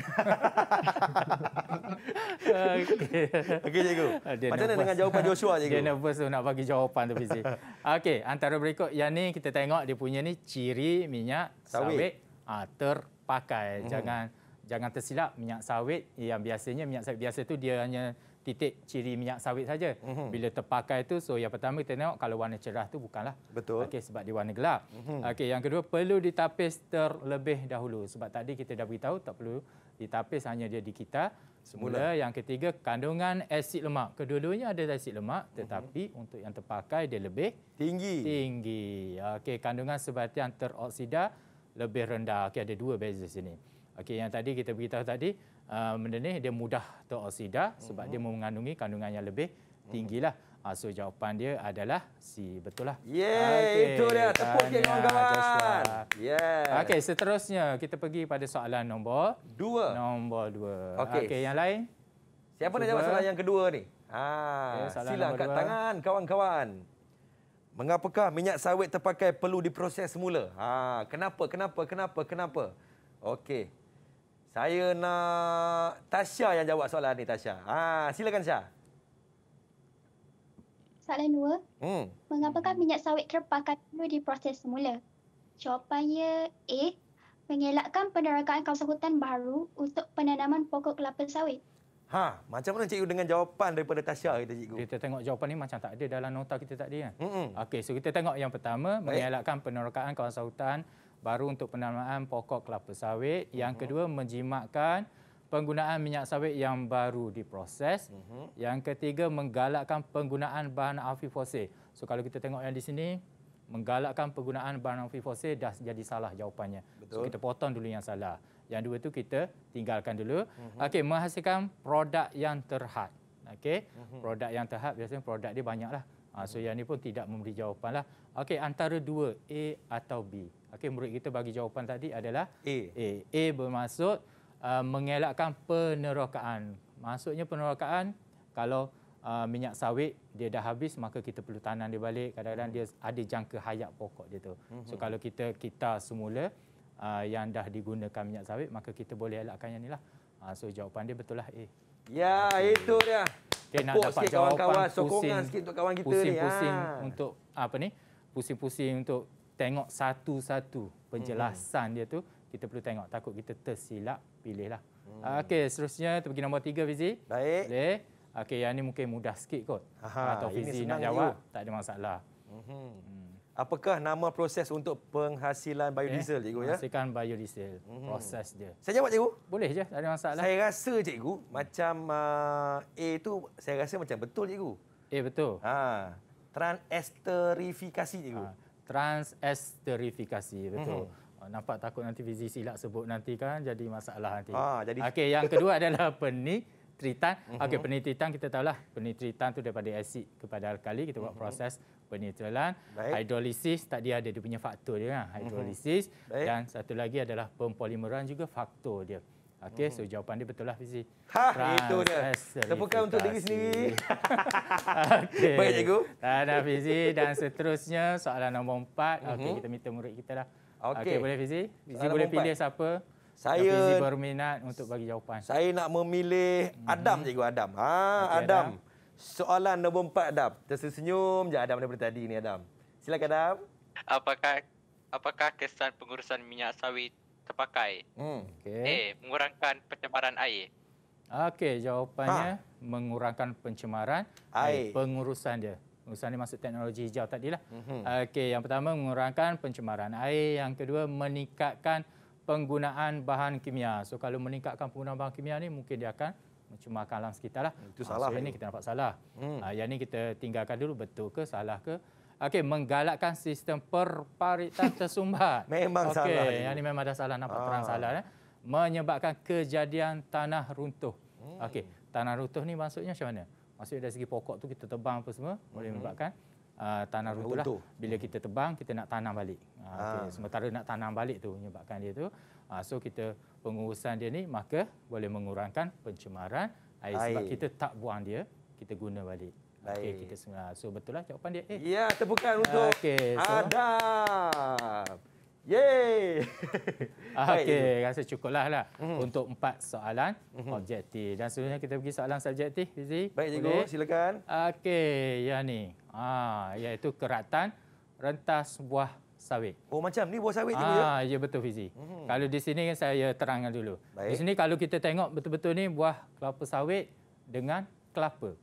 Okey. <laughs> Okey, cikgu. Macam mana dengan jawapan Joshua, cikgu? Dia nervous nak bagi jawapan tu, Fizi. Okey, antara berikut. Yang ni kita tengok dia punya ni ciri minyak sawit, sawit ah, terpakai. Hmm. Jangan jangan tersilap minyak sawit yang biasanya minyak sawit biasa tu dia hanya titik ciri minyak sawit saja. Mm-hmm. Bila terpakai tu so yang pertama kita tengok kalau warna cerah tu bukanlah. Betul. Okey sebab dia warna gelap. Mm-hmm. Okey yang kedua perlu ditapis terlebih dahulu sebab tadi kita dah beritahu tak perlu ditapis hanya dia di kita semula. Mula, yang ketiga kandungan asid lemak. Kedua-duanya ada asid lemak mhm. tetapi mm-hmm. untuk yang terpakai dia lebih tinggi. Tinggi. Okey kandungan sebatian teroksida lebih rendah. Okey ada dua beza sini. Okey yang tadi kita beritahu tadi uh, ni dia mudah teroksida sebab uh-huh. dia mengandungi kandungan yang lebih mhm. tinggilah. Uh, so jawapan dia adalah C betul lah. Yeay okay. itu dia tepuk geng kawan-kawan. Yeah. Okey seterusnya kita pergi pada soalan nombor 2. Nombor 2. Okey okay, yang lain. Siapa nak jawab soalan yang kedua ni? Ha ah, okay, sila angkat tangan kawan-kawan. Mengapakah minyak sawit terpakai perlu diproses semula? Ha kenapa kenapa kenapa kenapa? Okey. Saya nak Tasha yang jawab soalan ni Tasha. Ha, silakan Tasha. Soalan dua. Hmm. Mengapakah minyak sawit terpakai perlu diproses semula? Jawapannya A. Mengelakkan penerakaan kawasan hutan baru untuk penanaman pokok kelapa sawit. Ha, macam mana cikgu dengan jawapan daripada Tasha kita cikgu? Kita tengok jawapan ni macam tak ada dalam nota kita tak ada kan. Ya? Okey, so kita tengok yang pertama, mengelakkan penerokaan kawasan hutan baru untuk penanaman pokok kelapa sawit. Yang uh-huh. kedua, menjimatkan penggunaan minyak sawit yang baru diproses. Uh-huh. Yang ketiga, menggalakkan penggunaan bahan api fosil. So kalau kita tengok yang di sini, menggalakkan penggunaan bahan api fosil dah jadi salah jawapannya. So kita potong dulu yang salah. Yang dua tu kita tinggalkan dulu. Uh-huh. Okey, menghasilkan produk yang terhad. Okey, uh-huh. produk yang terhad biasanya produk dia banyaklah. Ha, so uh-huh. yang ni pun tidak memberi jawapan lah. Okey, antara dua A atau B. Uh-huh. Okey, murid kita bagi jawapan tadi adalah A. A, A bermaksud uh, mengelakkan penerokaan. Maksudnya penerokaan kalau uh, minyak sawit dia dah habis maka kita perlu tanam dia balik. Kadang-kadang dia ada jangka hayat pokok dia tu. So mhm. kalau kita kita semula uh, yang dah digunakan minyak sawit maka kita boleh elakkan yang inilah. Uh, so jawapan dia betul lah A. Ya, okay. itu dia. Okay, nak dapat sikit kawan-kawan sokongan pusing, sikit untuk kawan kita pusing, ni. Pusing-pusing ha. untuk apa ni? Pusing-pusing untuk tengok satu-satu penjelasan hmm. dia tu kita perlu tengok takut kita tersilap pilihlah. Hmm. Ah, okey, seterusnya tu pergi nombor tiga, Fizi. Baik. Boleh. Okey, yang ni mungkin mudah sikit kot. Aha, Atau Fizi nak jawab, you. tak ada masalah. Mhm. Hmm. Apakah nama proses untuk penghasilan biodiesel, okay. cikgu? Ya? Hasilkan biodiesel, hmm. proses dia. Saya jawab, cikgu. Boleh je, tak ada masalah. Saya rasa, cikgu, macam uh, A tu saya rasa macam betul, cikgu. A eh, betul. Ha. Transesterifikasi, cikgu. Ha transesterifikasi betul. Mm -hmm. Nampak takut nanti visi silap sebut nanti kan jadi masalah nanti. Ah, jadi... Okey, yang kedua adalah <laughs> penitritan. Mm -hmm. Okey, penitritan kita tahulah penitritan tu daripada asid kepada alkali kita mm -hmm. buat mhm. proses penitrilan. Baik. Hidrolisis dia ada dia punya faktor dia kan. Hidrolisis mhm. mm -hmm. dan satu lagi adalah pempolimeran juga faktor dia. Okey, hmm. so jawapan dia betul lah Fizi. Ha, itu dia. Tepukan untuk diri sendiri. <laughs> Okey. Baik, cikgu. Tahan Fizi. Dan seterusnya, soalan nombor empat. Okey, uh-huh. kita minta murid kita lah. Okey, okay, boleh Fizi? Fizi soalan boleh pilih empat. siapa? Saya Fizi berminat untuk bagi jawapan. Saya nak memilih mhm. Adam, cikgu. Adam. Ha, okay, Adam. Adam. Soalan nombor empat, Adam. Tersenyum je Adam daripada tadi ni, Adam. Silakan, Adam. Apakah apakah kesan pengurusan minyak sawit terpakai. Hmm, okay. A. Eh, mengurangkan pencemaran air. Okey, jawapannya ha. mengurangkan pencemaran air. air. Pengurusan dia. Pengurusan dia masuk teknologi hijau tadi lah. Mm-hmm. Okey, yang pertama mengurangkan pencemaran air. Yang kedua meningkatkan penggunaan bahan kimia. So kalau meningkatkan penggunaan bahan kimia ni mungkin dia akan mencemarkan alam sekitar lah. Itu salah. Ha, so, ini. ini kita nampak salah. Hmm. Ha, yang ini kita tinggalkan dulu betul ke salah ke. Okay, menggalakkan sistem perparitan tersumbat. <laughs> memang okay, salah. yang ini memang dah salah nampak ah. terang salah eh. Menyebabkan kejadian tanah runtuh. Hmm. Okey, tanah runtuh ni maksudnya macam mana? Maksudnya dari segi pokok tu kita tebang apa semua hmm. boleh menyebabkan uh, tanah runtuh. Lah. Bila hmm. kita tebang, kita nak tanam balik. Uh, ah. okay. Ah. sementara nak tanam balik tu menyebabkan dia tu. Uh, so kita pengurusan dia ni maka boleh mengurangkan pencemaran air, air. sebab kita tak buang dia, kita guna balik. Baik. Okay, kita semua. So betul lah jawapan dia. Eh. Ya, tepukan untuk okay, so. Adab. Yeay. <laughs> Ah, okey, rasa cukup lah lah mm-hmm. untuk empat soalan mm-hmm. objektif. Dan sebelumnya kita pergi soalan subjektif, Fizi. Baik, Cikgu. Silakan. Okey, ya ni. Ha, iaitu keratan rentas buah sawit. Oh, macam ni buah sawit ha, juga ya? Ya, betul, Fizi. Mm-hmm. Kalau di sini kan saya terangkan dulu. Baik. Di sini kalau kita tengok betul-betul ni buah kelapa sawit dengan kelapa.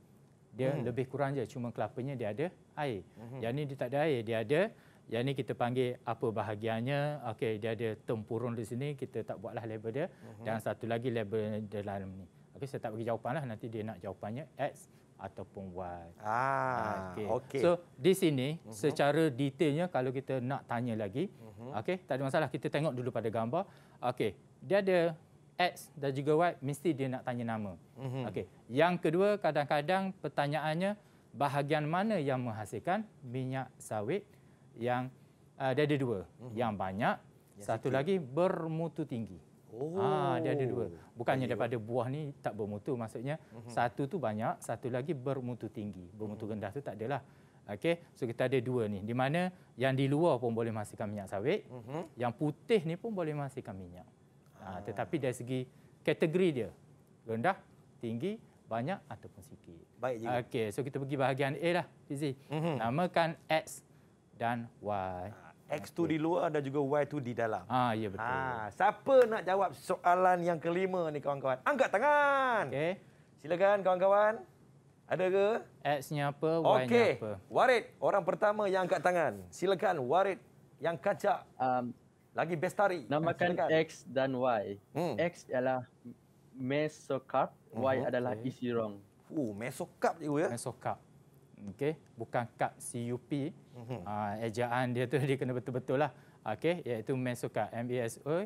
Dia hmm. lebih kurang je cuma kelapanya dia ada air. Hmm. Yang ni dia tak ada air, dia ada yang ni kita panggil apa bahagiannya. Okey, dia ada tempurung di sini, kita tak buatlah label dia. Hmm. Dan satu lagi label dalam ni. Okey, saya tak bagi jawapanlah nanti dia nak jawapannya X ataupun Y. Ah, okey. Okay. So, di sini hmm. secara detailnya kalau kita nak tanya lagi, hmm. okey, tak ada masalah kita tengok dulu pada gambar. Okey, dia ada X dan juga Y mesti dia nak tanya nama. Mm-hmm. Okey. Yang kedua kadang-kadang pertanyaannya bahagian mana yang menghasilkan minyak sawit yang uh, dia ada dua. Mm-hmm. Yang banyak, yang satu sikit. lagi bermutu tinggi. Oh. Ah, dia ada dua. Bukannya Ayu. daripada buah ni tak bermutu maksudnya mm-hmm. satu tu banyak, satu lagi bermutu tinggi. Bermutu mm-hmm. rendah tu tak adalah. Okey, so kita ada dua ni. Di mana yang di luar pun boleh menghasilkan minyak sawit, mm-hmm. yang putih ni pun boleh menghasilkan minyak. Ha, tetapi dari segi kategori dia, rendah, tinggi, banyak ataupun sikit. Baik juga. Okey, so kita pergi bahagian A lah, Fizi. Mm-hmm. Namakan X dan Y. Ah, X tu okay. di luar dan juga Y tu di dalam. Ha, ya betul. Ha, siapa nak jawab soalan yang kelima ni kawan-kawan? Angkat tangan. Okey. Silakan kawan-kawan. Ada ke? X-nya apa, Y-nya okay. apa? Warid, orang pertama yang angkat tangan. Silakan Warid yang kacak. Um, lagi best tarik. Namakan eh, X dan Y. Hmm. X ialah mesocarp, uh-huh. Y adalah okay. isi rong. Oh, mesocarp itu ya. Mesocarp. Okey, bukan cup CUP. uh-huh. Hmm. Ah, uh, ejaan dia tu <laughs> dia kena betul-betul lah. Okey, iaitu mesocarp M E S O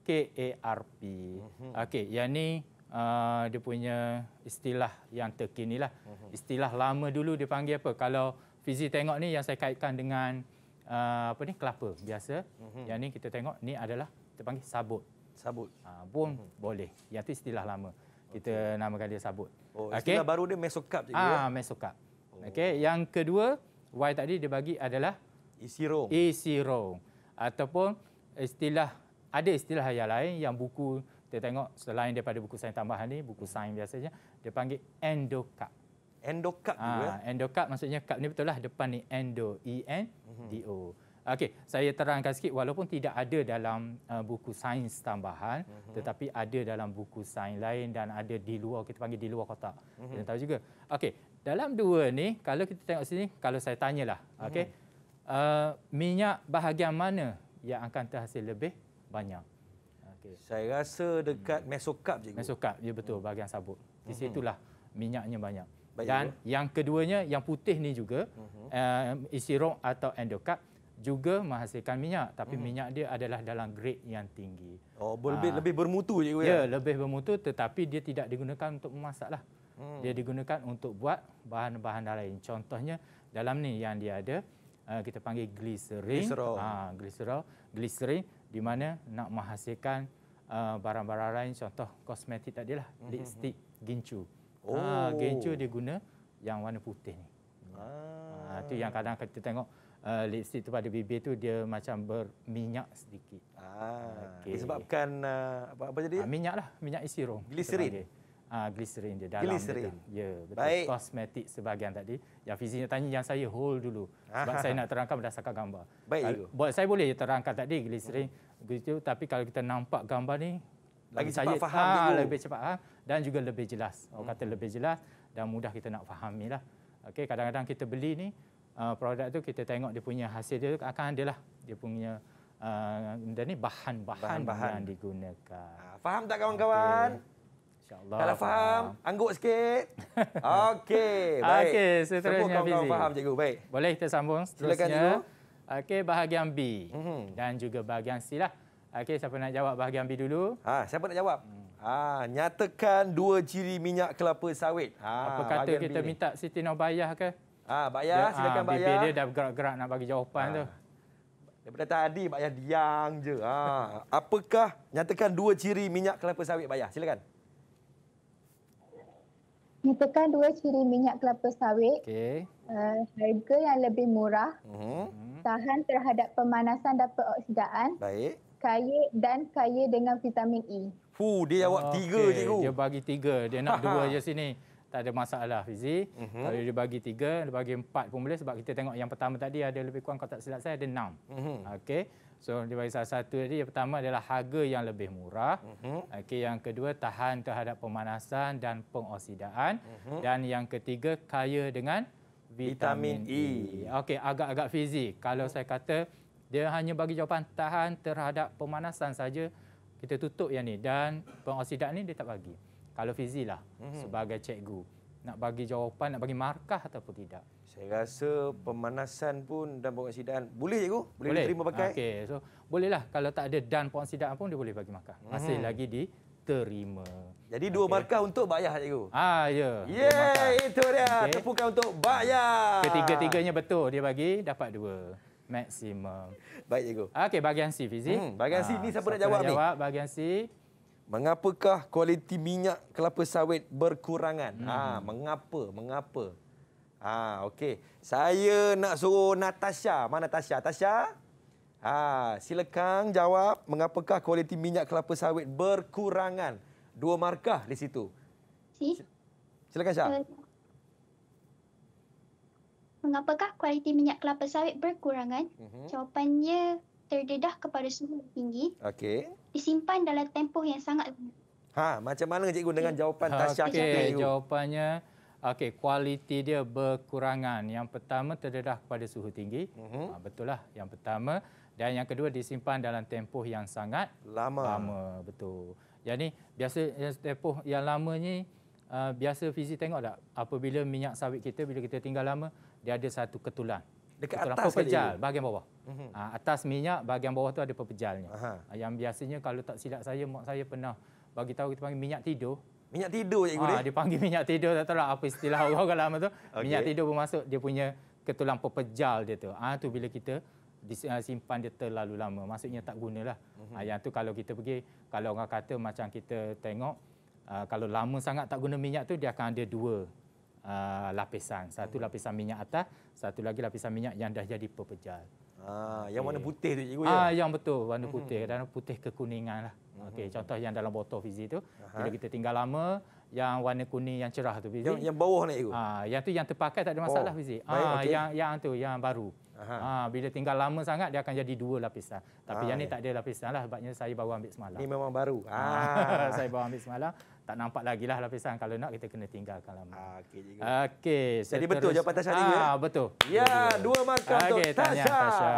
K A e R P. Uh-huh. Okey, yang ni Uh, dia punya istilah yang terkini lah. Uh-huh. Istilah lama dulu dia panggil apa? Kalau fizik tengok ni yang saya kaitkan dengan uh, apa ni kelapa biasa. Mm-hmm. Yang ni kita tengok ni adalah kita panggil sabut. Sabut. Ha, pun mm-hmm. boleh. Yang tu istilah lama. Kita okay. namakan dia sabut. Oh, istilah baru dia mesokap je. Ah, ha, mesokap. Oh. Okey, yang kedua Y tadi dia bagi adalah isi isi Isiro ataupun istilah ada istilah yang lain yang buku kita tengok selain daripada buku sains tambahan ni, buku mhm. sains biasanya dia panggil endokap endo cup ha, ah, juga. Eh? Endo cup maksudnya cup ni betul lah depan ni endo E N D O. Mm -hmm. Okey, saya terangkan sikit walaupun tidak ada dalam uh, buku sains tambahan mm -hmm. tetapi ada dalam buku sains lain dan ada di luar kita panggil di luar kotak. Mm -hmm. Kita tahu juga. Okey, dalam dua ni kalau kita tengok sini kalau saya tanyalah, mm -hmm. okey. Mhm. Uh, minyak bahagian mana yang akan terhasil lebih banyak? Okey. Saya rasa dekat mesokap je. Mesokap, ya betul mm -hmm. bahagian sabut. Di mhm. situlah minyaknya banyak. Baik dan juga. yang keduanya yang putih ni juga uh-huh. Mhm. uh, eh, isirok atau endokarp juga menghasilkan minyak tapi uh-huh. minyak dia adalah dalam grade yang tinggi. Oh lebih uh, lebih bermutu cikgu ya. Ya lebih bermutu tetapi dia tidak digunakan untuk memasaklah. Uh-huh. Hmm. Dia digunakan untuk buat bahan-bahan lain. Contohnya dalam ni yang dia ada uh, kita panggil gliserin, Glycerol. Uh, glycerin di mana nak menghasilkan uh, barang-barang lain contoh kosmetik tadilah uh-huh. Mhm, lipstick, gincu. Ah, oh. Ha, gereja dia guna yang warna putih ni. Ah. Ha, tu yang kadang kita tengok uh, lipstick tu pada bibir tu dia macam berminyak sedikit. Ah. Okay. Disebabkan uh, apa apa jadi? Ha, minyak lah, minyak isirung. Glycerin. Ha, glycerin dia dalam. Glycerin. ya, betul. Baik. Kosmetik sebahagian tadi. Yang fizinya tanya yang saya hold dulu. Sebab ah. saya nak terangkan berdasarkan gambar. Baik. Ha, buat saya boleh terangkan tadi glycerin. Hmm. Gitu, tapi kalau kita nampak gambar ni, lagi cepat saya, faham ah, Lebih cepat ah, dan juga lebih jelas. Orang hmm. kata lebih jelas dan mudah kita nak fahamilah. Okay, kadang-kadang kita beli ni uh, produk tu kita tengok dia punya hasil dia akan ada lah. Dia punya uh, ah, dan ni bahan-bahan yang digunakan. Ah, faham tak kawan-kawan? Okay. Allah, Kalau faham, faham, angguk sikit. <laughs> Okey, baik. Okey, seterusnya Semua kawan-kawan faham, Baik. Boleh kita sambung seterusnya. Okey, bahagian B mm-hmm. dan juga bahagian C lah. Okey, siapa nak jawab bahagian B dulu? Ha, siapa nak jawab? Ha, nyatakan dua ciri minyak kelapa sawit. Ha, Apa kata kita B minta ni. Siti Nobayah ke? Ha, Mbak Yah, silakan Mbak ha, Yah. dia dah gerak-gerak nak bagi jawapan ha. tu. Daripada tadi, Mbak Yah diam je. Ha. Apakah nyatakan dua ciri minyak kelapa sawit, Mbak Silakan. Nyatakan dua ciri minyak kelapa sawit. Okay. Uh, eh, harga yang lebih murah. Uh mhm. -huh. Tahan terhadap pemanasan dan peroksidaan. Baik kaya dan kaya dengan vitamin E. Fu, dia jawab okay. Oh, tiga je tu. Dia bagi tiga. Dia nak <laughs> dua je sini. Tak ada masalah, Fizi. Uh-huh. dia bagi tiga, dia bagi empat pun boleh. Sebab kita tengok yang pertama tadi ada lebih kurang, kalau tak silap saya, ada enam. Uh-huh. Okey. So, dia bagi salah satu tadi. Yang pertama adalah harga yang lebih murah. Uh-huh. Okey. Yang kedua, tahan terhadap pemanasan dan pengoksidaan. Uh-huh. Dan yang ketiga, kaya dengan vitamin, E. e. Okey, agak-agak fizik. Kalau saya kata... Dia hanya bagi jawapan tahan terhadap pemanasan saja. Kita tutup yang ni dan pengoksidat ni dia tak bagi. Kalau fizi lah mm-hmm. sebagai cikgu nak bagi jawapan, nak bagi markah ataupun tidak. Saya rasa pemanasan pun dan pengoksidaan boleh cikgu? Boleh, boleh. terima pakai? Okey, so bolehlah kalau tak ada dan pengoksidaan pun dia boleh bagi markah. Mhm. Masih mm-hmm. lagi di terima. Jadi dua okay. markah untuk Bayah cikgu. Ah ya. Yeah. Yeay, itu dia. Okay. Tepukan untuk Bayah. Ketiga-tiganya betul dia bagi dapat dua. Maximum. Baik cikgu. Okey bahagian C Fizi. Hmm, bahagian C ha, ni ah, siapa nak jawab ni? Jawab bahagian C. Mengapakah kualiti minyak kelapa sawit berkurangan? Hmm. Ah, ha, mengapa? Mengapa? Ah, ha, okey. Saya nak suruh Natasha. Mana Natasha? Natasha? Ah, ha, silakan jawab mengapakah kualiti minyak kelapa sawit berkurangan? Dua markah di situ. Si Silakan Syah. Uh, mengapakah kualiti minyak kelapa sawit berkurangan? Uh-huh. Jawapannya terdedah kepada suhu tinggi. Okey. Disimpan dalam tempoh yang sangat Ha, macam mana cikgu dengan jawapan okay. Tasya okay. jawapannya okey, kualiti dia berkurangan. Yang pertama terdedah kepada suhu tinggi. Uh-huh. Ha, betul lah. Yang pertama dan yang kedua disimpan dalam tempoh yang sangat lama. lama. Betul. Jadi biasa eh, tempoh yang lamanya uh, biasa fizik tengok tak apabila minyak sawit kita bila kita tinggal lama dia ada satu ketulan. Dekat ketulan atas pepejal, kali bahagian bawah. Uh mhm. ah, -huh. atas minyak bahagian bawah tu ada pepejalnya. Uh Yang biasanya kalau tak silap saya mak saya pernah bagi tahu kita panggil minyak tidur. Minyak tidur cikgu ha, ah, dia. dia panggil minyak tidur tak tahu lah apa istilah <laughs> orang kalau lama tu. Okay. Minyak tidur bermaksud dia punya ketulan pepejal dia tu. Ah ha, tu bila kita simpan dia terlalu lama maksudnya tak gunalah. Uh mhm. -huh. yang tu kalau kita pergi kalau orang kata macam kita tengok Uh, kalau lama sangat tak guna minyak tu dia akan ada dua uh, lapisan. Satu hmm. lapisan minyak atas, satu lagi lapisan minyak yang dah jadi pepejal. Ah, yang okay. warna putih tu cikgu ya? Ah, yang betul, warna hmm. putih dan putih kekuningan lah. Hmm, okey, contoh yang dalam botol fizi tu, Aha. bila kita tinggal lama, yang warna kuning yang cerah tu fizi. Yang, yang bawah ni cikgu. Ah, yang tu yang terpakai tak ada masalah oh, fizi. Ah, okay. yang yang tu yang baru. Aha. Ah, bila tinggal lama sangat dia akan jadi dua lapisan. Tapi ah, yang ni ah, ya. tak ada lapisan lah sebabnya saya baru ambil semalam. Ini memang baru. Ah, <laughs> ah. saya baru ambil semalam tak nampak lagi lah lapisan kalau nak kita kena tinggalkan lama. Ah, okey juga. Okey. Jadi betul jawapan Tasha ah, tadi ya? Ah, eh? betul. Ya, dua markah okay, untuk tanya, Tasha. Tasha.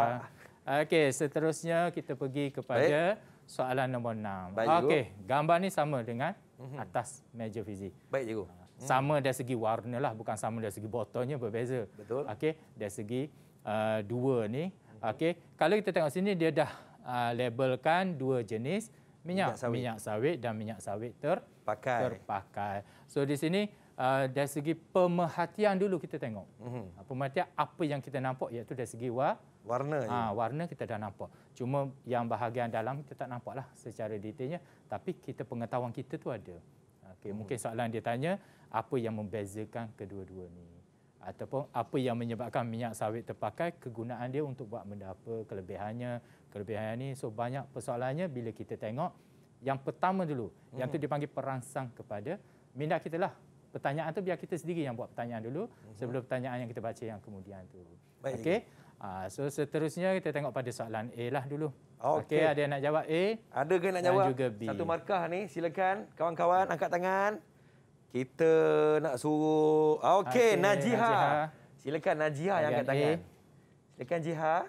Okey, seterusnya kita pergi kepada Baik. soalan nombor enam. Okey, gambar ni sama dengan mhm. atas meja fizik. Baik cikgu. Hmm. Sama dari segi warna lah, bukan sama dari segi botolnya berbeza. Betul. Okey, dari segi uh, dua ni. Okey, kalau kita tengok sini dia dah uh, labelkan dua jenis minyak, minyak sawit, minyak sawit dan minyak sawit ter terpakai. terpakai. So di sini uh, dari segi pemerhatian dulu kita tengok. Mm-hmm. Pemerhatian apa yang kita nampak iaitu dari segi wa- warna. Ha, warna kita dah nampak. Cuma yang bahagian dalam kita tak lah secara detailnya. Tapi kita pengetahuan kita tu ada. Okay, mm-hmm. Mungkin hmm. soalan dia tanya apa yang membezakan kedua-dua ni ataupun apa yang menyebabkan minyak sawit terpakai kegunaan dia untuk buat benda apa kelebihannya kelebihan ini so banyak persoalannya bila kita tengok yang pertama dulu hmm. yang tu hmm. dipanggil perangsang kepada minda kita lah pertanyaan tu biar kita sendiri yang buat pertanyaan dulu hmm. sebelum pertanyaan yang kita baca yang kemudian tu Okay, uh, ah, so seterusnya kita tengok pada soalan A lah dulu okey okay, ada yang nak jawab A ada ke nak jawab juga B. satu markah ni silakan kawan-kawan angkat tangan kita nak suruh okey okay, Najihah Najiha. silakan Najihah yang angkat A. tangan silakan Jihah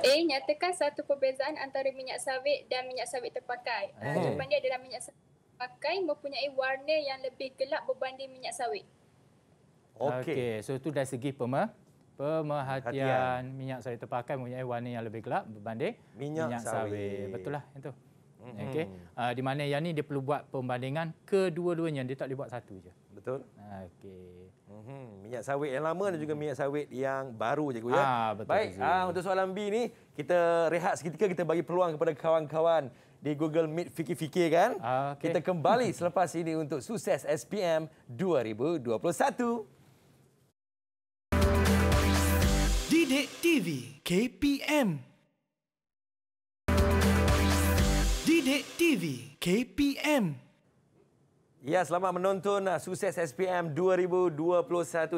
Eh, nyatakan satu perbezaan antara minyak sawit dan minyak sawit terpakai. Eh. Ah, jawapan oh. dia adalah minyak sawit terpakai mempunyai warna yang lebih gelap berbanding minyak sawit. Okey, okay. so itu dari segi pema pemerhatian minyak sawit terpakai mempunyai warna yang lebih gelap berbanding minyak, minyak sawit. sawit. Betul lah itu. Mm-hmm. Okey. Uh, di mana yang ni dia perlu buat pembandingan kedua-duanya, dia tak boleh buat satu je. Betul? Okey. Hmm, minyak sawit yang lama dan juga hmm. minyak sawit yang baru je ya. Ah, betul Baik, betul. ah untuk soalan B ni kita rehat seketika kita bagi peluang kepada kawan-kawan di Google Meet fikir-fikir kan. Ah, okay. Kita kembali <laughs> selepas ini untuk sukses SPM 2021. Didik TV KPM Didik TV KPM Ya, selamat menonton uh, Sukses SPM 2021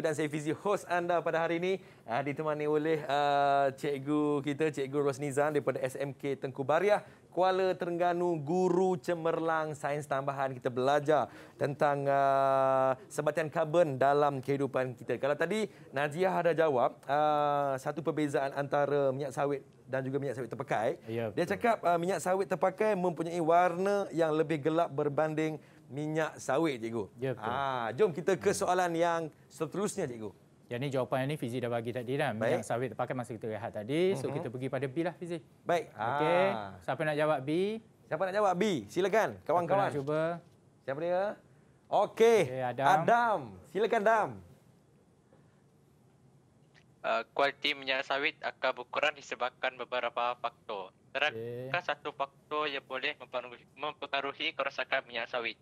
dan saya Fizi host anda pada hari ini ah, ditemani oleh uh, cikgu kita cikgu Rosnizan daripada SMK Tengku Bariah Kuala Terengganu guru cemerlang sains tambahan kita belajar tentang uh, sebatian karbon dalam kehidupan kita. Kalau tadi Najiah ada jawab uh, satu perbezaan antara minyak sawit dan juga minyak sawit terpakai. Ya, Dia cakap uh, minyak sawit terpakai mempunyai warna yang lebih gelap berbanding minyak sawit cikgu. Ya, betul. Ha, jom kita ke soalan hmm. yang seterusnya cikgu. Jadi ya, ni jawapan yang ni Fizi dah bagi tadi dah. Minyak sawit terpakai masa kita rehat tadi. So mhm. kita pergi pada B lah Fizi. Baik. Okey. Ha. Siapa nak jawab B? Siapa nak jawab B? Silakan kawan-kawan. Kita cuba. Siapa dia? Okey. Okay, Adam. Adam. Silakan Adam. Uh, kualiti minyak sawit akan berkurang disebabkan beberapa faktor. Terangkan okay. satu faktor yang boleh mempengaruhi kerosakan minyak sawit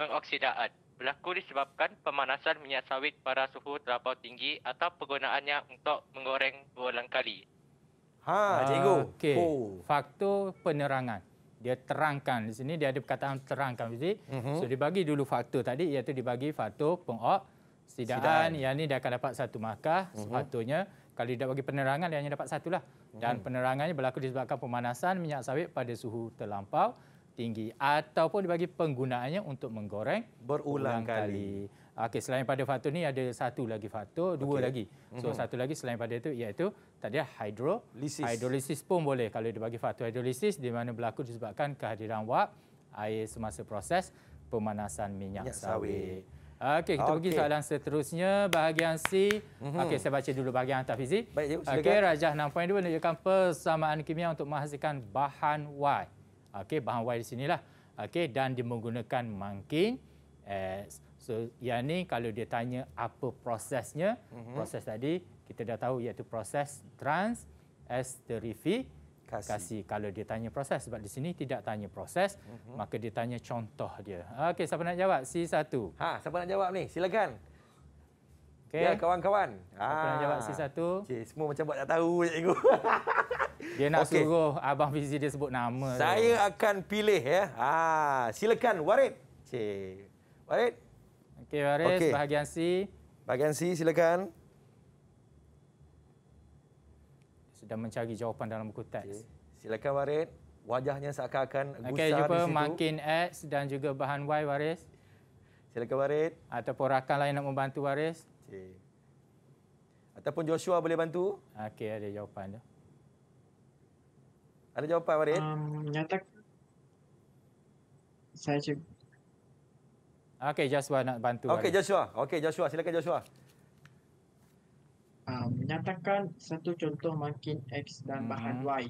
pengoksidaan berlaku disebabkan pemanasan minyak sawit pada suhu terlalu tinggi atau penggunaannya untuk menggoreng berulang kali. Ha, ah, cikgu. Okay. Oh. Faktor penerangan. Dia terangkan. Di sini dia ada perkataan terangkan. Jadi, uh-huh. Mhm. so, dibagi dulu faktor tadi iaitu dibagi faktor pengoksidaan. Yang ini dia akan dapat satu markah uh-huh. sepatutnya. Kalau dia bagi penerangan, dia hanya dapat satulah. Dan mhm. penerangannya berlaku disebabkan pemanasan minyak sawit pada suhu terlampau tinggi ataupun dibagi penggunaannya untuk menggoreng berulang kali. kali. Okey, selain pada faktor ni ada satu lagi faktor, okay. dua lagi. So mm-hmm. satu lagi selain pada itu iaitu tadi hidrolisis. Hidrolisis pun boleh kalau dibagi faktor hidrolisis di mana berlaku disebabkan kehadiran wap air semasa proses pemanasan minyak ya, sawit. Okey, kita okay. pergi soalan seterusnya bahagian C. Mm-hmm. Okey, saya baca dulu bahagian tahap fizik. Okey, rajah 6.2 menunjukkan persamaan kimia untuk menghasilkan bahan Y. Okey, bahan wire di sinilah. Okey, dan dia menggunakan mangking. Eh, so, yang ni kalau dia tanya apa prosesnya, mm-hmm. proses tadi kita dah tahu iaitu proses trans esterifikasi. Kalau dia tanya proses sebab di sini tidak tanya proses, mm-hmm. maka dia tanya contoh dia. Okey, siapa nak jawab? Si satu. Ha, siapa nak jawab ni? Silakan. Okay. Ya, kawan-kawan. Aku ah. nak jawab si ah. satu. Okay, semua macam buat tak tahu, cikgu. <laughs> dia nak okay. suruh Abang Fizi dia sebut nama. Saya tu. akan pilih, ya. Ah, silakan, Warid. Cik. Warid. Okey, Warid. Okay. Bahagian C. Bahagian C, silakan. Sudah mencari jawapan dalam buku teks. Okay. Silakan, Warid. Wajahnya seakan-akan okay, gusar di situ. jumpa makin X dan juga bahan Y, Warid. Silakan, Warid. Ataupun rakan lain nak membantu Warid? Okey. Ataupun Joshua boleh bantu? Okey, ada jawapan dia. Ada jawapan Warid? Um, nyatak. Saya cuba. Okey, Joshua nak bantu. Okey, Joshua. Okey, Joshua. Silakan Joshua. menyatakan satu contoh makin X dan hmm. bahan hmm. Y.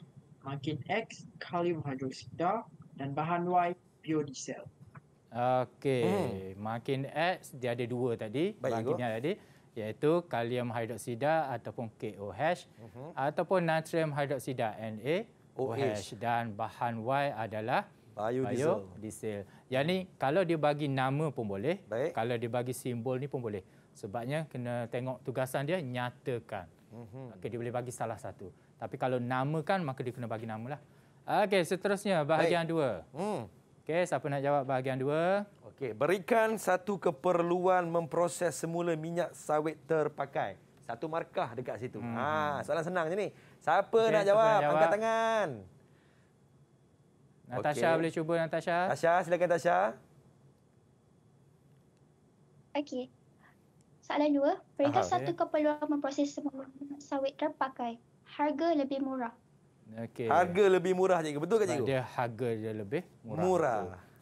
Makin X, kalium hidroksida dan bahan Y, biodiesel. Okey, hmm. makin X dia ada dua tadi, Baik makin dia tadi iaitu kalium hidroksida ataupun KOH uh-huh. Mhm. ataupun natrium hidroksida NaOH OH. dan bahan Y adalah biodiesel. biodiesel. Yang ni kalau dia bagi nama pun boleh, Baik. kalau dia bagi simbol ni pun boleh. Sebabnya kena tengok tugasan dia nyatakan. Uh-huh. dia boleh bagi salah satu. Tapi kalau namakan maka dia kena bagi namalah. Okey seterusnya bahagian dua. Hmm. Okey, siapa nak jawab bahagian dua? Okey, berikan satu keperluan memproses semula minyak sawit terpakai. Satu markah dekat situ. Hmm. Ha, hmm. soalan senang je ni. Siapa okay, nak jawab? jawab? Angkat tangan. Natasha okay. boleh cuba Natasha. Natasha, silakan Natasha. Okey. Soalan dua, berikan Aha, satu okay. keperluan memproses semula minyak sawit terpakai. Harga lebih murah. Okay. Harga lebih murah cikgu. Betul ke cikgu? Dia harga dia lebih murah. Murah.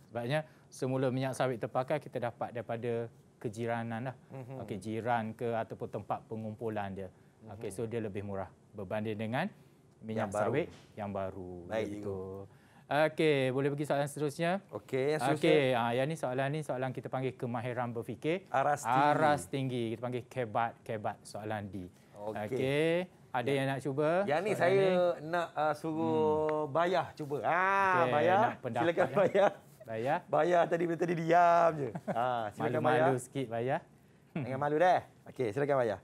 Sebabnya semula minyak sawit terpakai kita dapat daripada kejiranan lah. Mm-hmm. Okey, jiran ke ataupun tempat pengumpulan dia. Mm-hmm. Okey, so dia lebih murah berbanding dengan minyak yang sawit baru. yang baru. Baik gitu. Okey, boleh pergi soalan seterusnya. Okey, yang seterusnya. Okey, ha, yang ni soalan ni soalan kita panggil kemahiran berfikir. Aras tinggi. Aras tinggi. Kita panggil kebat-kebat soalan D. Okey. Okay. Ada ya. yang, nak cuba? Yang ni saya yang nak uh, suruh hmm. Bayah cuba. Ah, okay, Bayah. Silakan Bayah. Kan? Bayah. Bayah tadi bila tadi diam je. ah, silakan malu, Bayah. Malu sikit Bayah. Hmm. Jangan malu dah. Okey, silakan Bayah.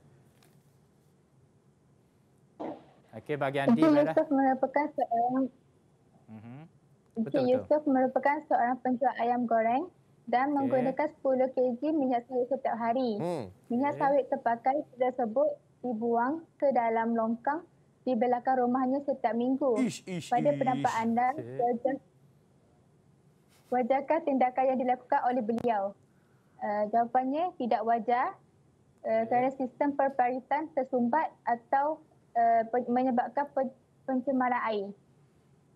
Okey, bagi Andi Bayah. Yusuf merupakan seorang Mhm. uh Yusuf merupakan seorang penjual ayam goreng dan okay. menggunakan 10 kg minyak sawit setiap hari. Hmm. Minyak okay. sawit terpakai tersebut dibuang ke dalam longkang di belakang rumahnya setiap minggu. Ish, ish, Pada ish, pendapat anda, wajarkah, wajarkah tindakan yang dilakukan oleh beliau? Uh, jawapannya tidak wajar uh, kerana sistem perparitan tersumbat atau uh, menyebabkan pencemaran air.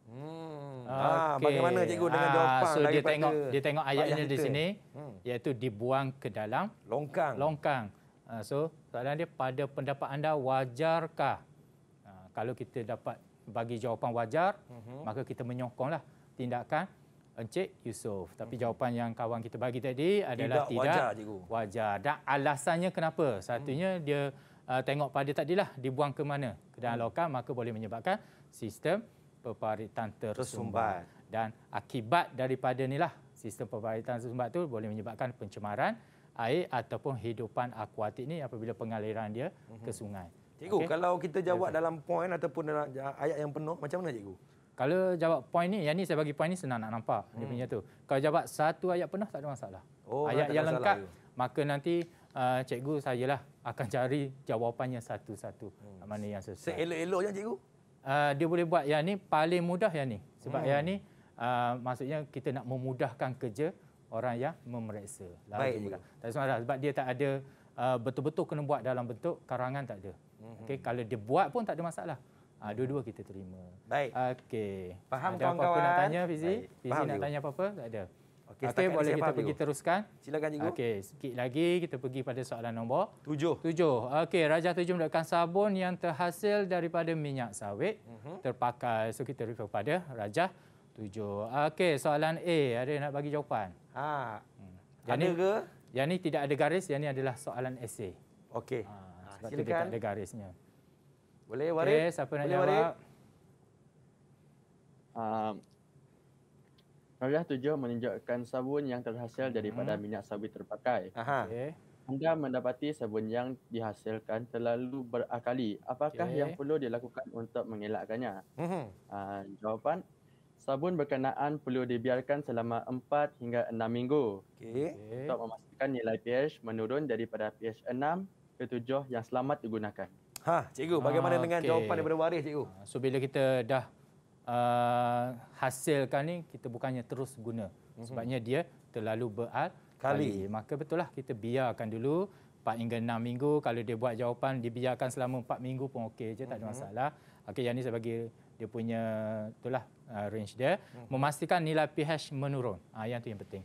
Hmm. Ah, ah okay. bagaimana cikgu dengan ah, jawapan so daripada dia tengok dia tengok ayatnya di sini hmm. iaitu dibuang ke dalam longkang. Longkang. Ha, so soalan dia pada pendapat anda wajarkah ha, kalau kita dapat bagi jawapan wajar uh-huh. maka kita menyokonglah tindakan Encik Yusof. Tapi uh-huh. jawapan yang kawan kita bagi tadi adalah tidak, tidak wajar, cikgu. wajar. Dan alasannya kenapa? Satunya uh-huh. dia uh, tengok pada tadilah dibuang ke mana ke dalam uh-huh. lokal maka boleh menyebabkan sistem peparitan tersumbat. tersumbat. Dan akibat daripada inilah sistem peparitan tersumbat tu boleh menyebabkan pencemaran air ataupun hidupan akuatik ni apabila pengaliran dia mhm. ke sungai. Cikgu, okay. kalau kita jawab dalam poin ataupun dalam ayat yang penuh, macam mana cikgu? Kalau jawab poin ni, yang ni saya bagi poin ni senang nak nampak. Hmm. Dia punya hmm. tu. Kalau jawab satu ayat penuh, tak ada masalah. Oh, ayat yang lengkap, juga. maka nanti uh, cikgu sajalah akan cari jawapannya satu-satu. Hmm. Mana yang sesuai. Seelok-elok je cikgu? Uh, dia boleh buat yang ni paling mudah yang ni. Sebab hmm. yang ni, uh, maksudnya kita nak memudahkan kerja orang yang memeriksa. lalu Baik. Tak semalah sebab dia tak ada uh, betul-betul kena buat dalam bentuk karangan tak ada. Mm-hmm. Okey, kalau dia buat pun tak ada masalah. Uh, dua-dua kita terima. Baik. Okey. Faham ada kawan nak tanya Fizi? Fizi nak juga. tanya apa-apa? Tak ada. Okey, okay, boleh kita pergi juga. teruskan. Silakan cikgu. Okey, sikit lagi kita pergi pada soalan nombor 7. 7. Okey, Raja Tujuh mendapatkan sabun yang terhasil daripada minyak sawit mm-hmm. terpakai. So kita refer pada Raja tujuh. Okey, soalan A, ada nak bagi jawapan? Ha. Hmm. Yang ada ni, ke? Yang ni tidak ada garis, yang ni adalah soalan esei. Okey. Ha, sebab tidak ada garisnya. Boleh Warid? Okay, siapa nak Boleh, jawab? Warid? Uh, Kerajaan tujuh menunjukkan sabun yang terhasil daripada hmm. minyak sawit terpakai. Aha. Okay. Anda mendapati sabun yang dihasilkan terlalu berakali. Apakah okay. yang perlu dilakukan untuk mengelakkannya? Hmm. Uh, jawapan sabun berkenaan perlu dibiarkan selama 4 hingga 6 minggu okay. untuk memastikan nilai pH menurun daripada pH 6 ke 7 yang selamat digunakan. Ha, cikgu, bagaimana ha, dengan okay. jawapan daripada waris cikgu? Ah, so bila kita dah uh, hasilkan ni, kita bukannya terus guna. Mm-hmm. Sebabnya dia terlalu berat kali. kali. Maka betul lah kita biarkan dulu 4 hingga 6 minggu. Kalau dia buat jawapan dibiarkan selama 4 minggu pun okey je, tak mm-hmm. ada mhm. masalah. Okey, yang ni saya bagi dia punya itulah uh, range dia hmm. memastikan nilai pH menurun uh, yang tu yang penting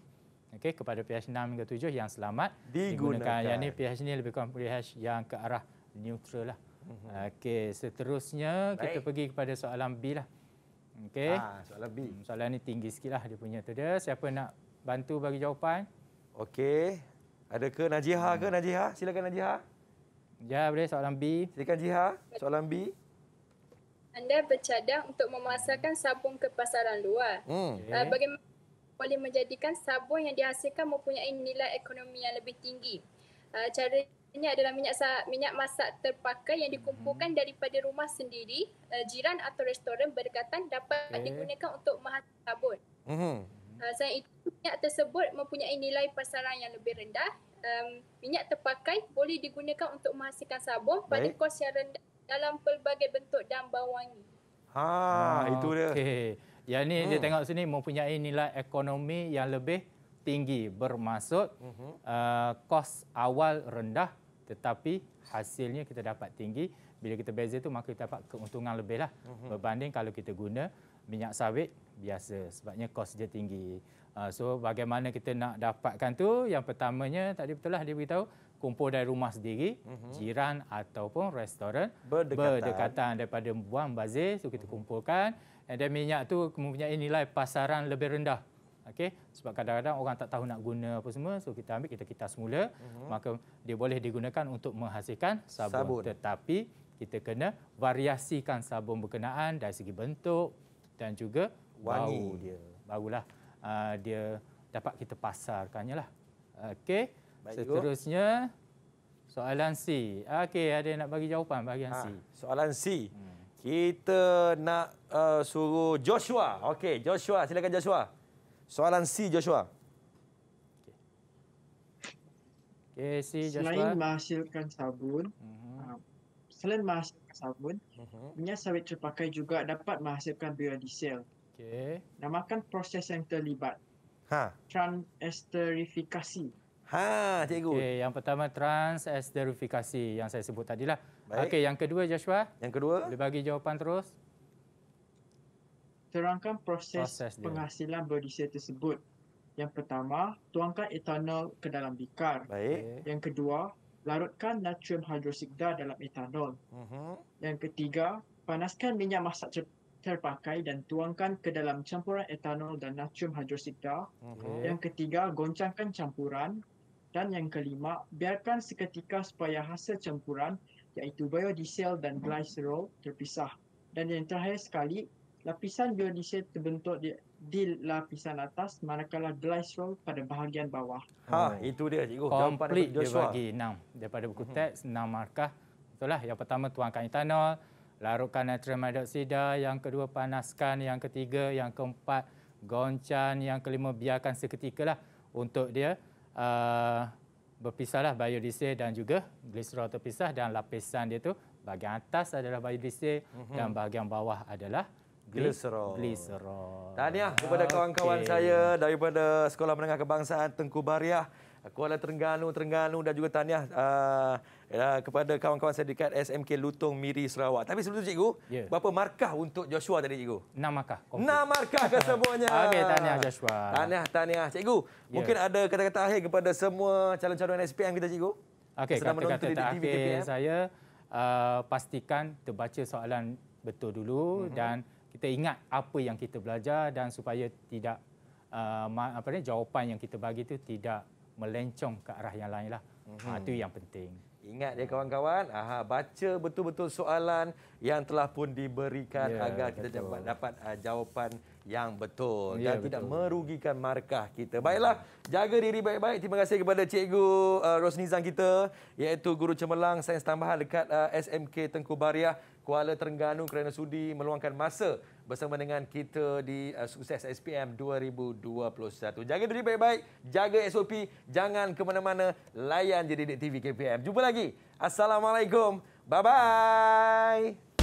okey kepada pH 6 hingga 7 yang selamat digunakan, digunakan. yang ni pH ni lebih kurang pH yang ke arah neutral lah hmm. ah, okey seterusnya Baik. kita pergi kepada soalan B lah okey ha, soalan B hmm, soalan ni tinggi sikitlah dia punya tu dia siapa nak bantu bagi jawapan okey ada ke Najihah ke Najihah silakan Najihah Ya boleh soalan B silakan Jihah soalan B anda bercadang untuk memasarkan sabun ke pasaran luar. Hmm. Uh, bagaimana boleh menjadikan sabun yang dihasilkan mempunyai nilai ekonomi yang lebih tinggi? Uh, cara ini adalah minyak sa- minyak masak terpakai yang dikumpulkan hmm. daripada rumah sendiri, uh, jiran atau restoran berdekatan dapat okay. digunakan untuk menghasilkan sabun. Hmm. Uh, selain itu, minyak tersebut mempunyai nilai pasaran yang lebih rendah. Um, minyak terpakai boleh digunakan untuk menghasilkan sabun Baik. kos yang rendah dalam pelbagai bentuk dan bau wangi. Ha, ah, itu dia. Okay. Yang ni hmm. dia tengok sini mempunyai nilai ekonomi yang lebih tinggi bermaksud uh-huh. uh, kos awal rendah tetapi hasilnya kita dapat tinggi bila kita beza tu maka kita dapat keuntungan lebihlah uh-huh. Mhm. berbanding kalau kita guna minyak sawit biasa sebabnya kos dia tinggi. Uh, so bagaimana kita nak dapatkan tu yang pertamanya tadi betul lah dia beritahu kumpul dari rumah sendiri, mm-hmm. jiran ataupun restoran berdekatan, berdekatan daripada buang bazir tu kita mm-hmm. kumpulkan dan minyak tu mempunyai nilai pasaran lebih rendah. Okey, sebab kadang-kadang orang tak tahu nak guna apa semua, so kita ambil kita kita semula, mm-hmm. maka dia boleh digunakan untuk menghasilkan sabun. sabun. Tetapi kita kena variasikan sabun berkenaan dari segi bentuk dan juga wangi bau dia. Barulah uh, dia dapat kita pasarkannya lah. Okey. Baik Seterusnya juga. soalan C. Okey, ada yang nak bagi jawapan bahagian ha, C. Soalan C. Hmm. Kita nak uh, suruh Joshua. Okey, Joshua, silakan Joshua. Soalan C Joshua. Okey. Okay, C Joshua. Selain menghasilkan sabun, uh-huh. selain menghasilkan sabun, uh-huh. minyak sawit terpakai juga dapat menghasilkan biodiesel. Okey. Namakan proses yang terlibat. Ha. Transesterifikasi. Ha, cikgu. Okay, yang pertama trans esterifikasi yang saya sebut tadilah. Okey, yang kedua Joshua. Yang kedua. Boleh bagi jawapan terus. Terangkan proses, proses penghasilan berdisir tersebut. Yang pertama, tuangkan etanol ke dalam bikar. Baik. Yang kedua, larutkan natrium hidrosikda dalam etanol. Uh mhm. -huh. Yang ketiga, panaskan minyak masak terpakai dan tuangkan ke dalam campuran etanol dan natrium hidrosikda. Uh mhm. -huh. Yang ketiga, goncangkan campuran, dan yang kelima, biarkan seketika supaya hasil campuran iaitu biodiesel dan glycerol terpisah. Dan yang terakhir sekali, lapisan biodiesel terbentuk di, di lapisan atas manakala glycerol pada bahagian bawah. Ha, hmm. itu dia cikgu. Komplit dia bagi enam. Daripada buku hmm. teks, enam markah. Itulah yang pertama tuangkan etanol, larutkan natrium hidroksida, yang kedua panaskan, yang ketiga, yang keempat goncan, yang kelima biarkan seketika lah untuk dia Uh, berpisahlah biodiesel dan juga gliserol terpisah dan lapisan dia tu bahagian atas adalah biodiesel mm-hmm. dan bahagian bawah adalah gliserol. Gliserol. Tahniah kepada okay. kawan-kawan saya daripada Sekolah Menengah Kebangsaan Tengku Bariah, Kuala Terengganu, Terengganu dan juga tahniah uh, ialah ya, kepada kawan-kawan saya dekat SMK Lutong Miri Sarawak. Tapi sebelum tu cikgu, yeah. berapa markah untuk Joshua tadi cikgu? 6 markah. 6 markah ke ya. semuanya. Okey, tahniah Joshua. Tahniah, tahniah cikgu. Yeah. Mungkin ada kata-kata akhir kepada semua calon-calon SPM kita cikgu? Okey, kata-kata, kata akhir TV, saya uh, pastikan terbaca soalan betul dulu mm-hmm. dan kita ingat apa yang kita belajar dan supaya tidak uh, apa ni jawapan yang kita bagi itu tidak melencong ke arah yang lainlah. Mm-hmm. Ha itu yang penting. Ingat ya kawan-kawan, aha, baca betul-betul soalan yang telah pun diberikan ya, agar kita betul. dapat dapat uh, jawapan yang betul ya, dan betul. tidak merugikan markah kita. Baiklah, jaga diri baik-baik. Terima kasih kepada Cikgu uh, Rosnizan kita, iaitu Guru Cemerlang Sains Tambahan dekat uh, ah, SMK Tengku Bariah. Kuala Terengganu kerana sudi meluangkan masa bersama dengan kita di uh, Sukses SPM 2021. Jaga diri baik-baik, jaga SOP, jangan ke mana-mana, layan je Dedek TV KPM. Jumpa lagi. Assalamualaikum. Bye-bye.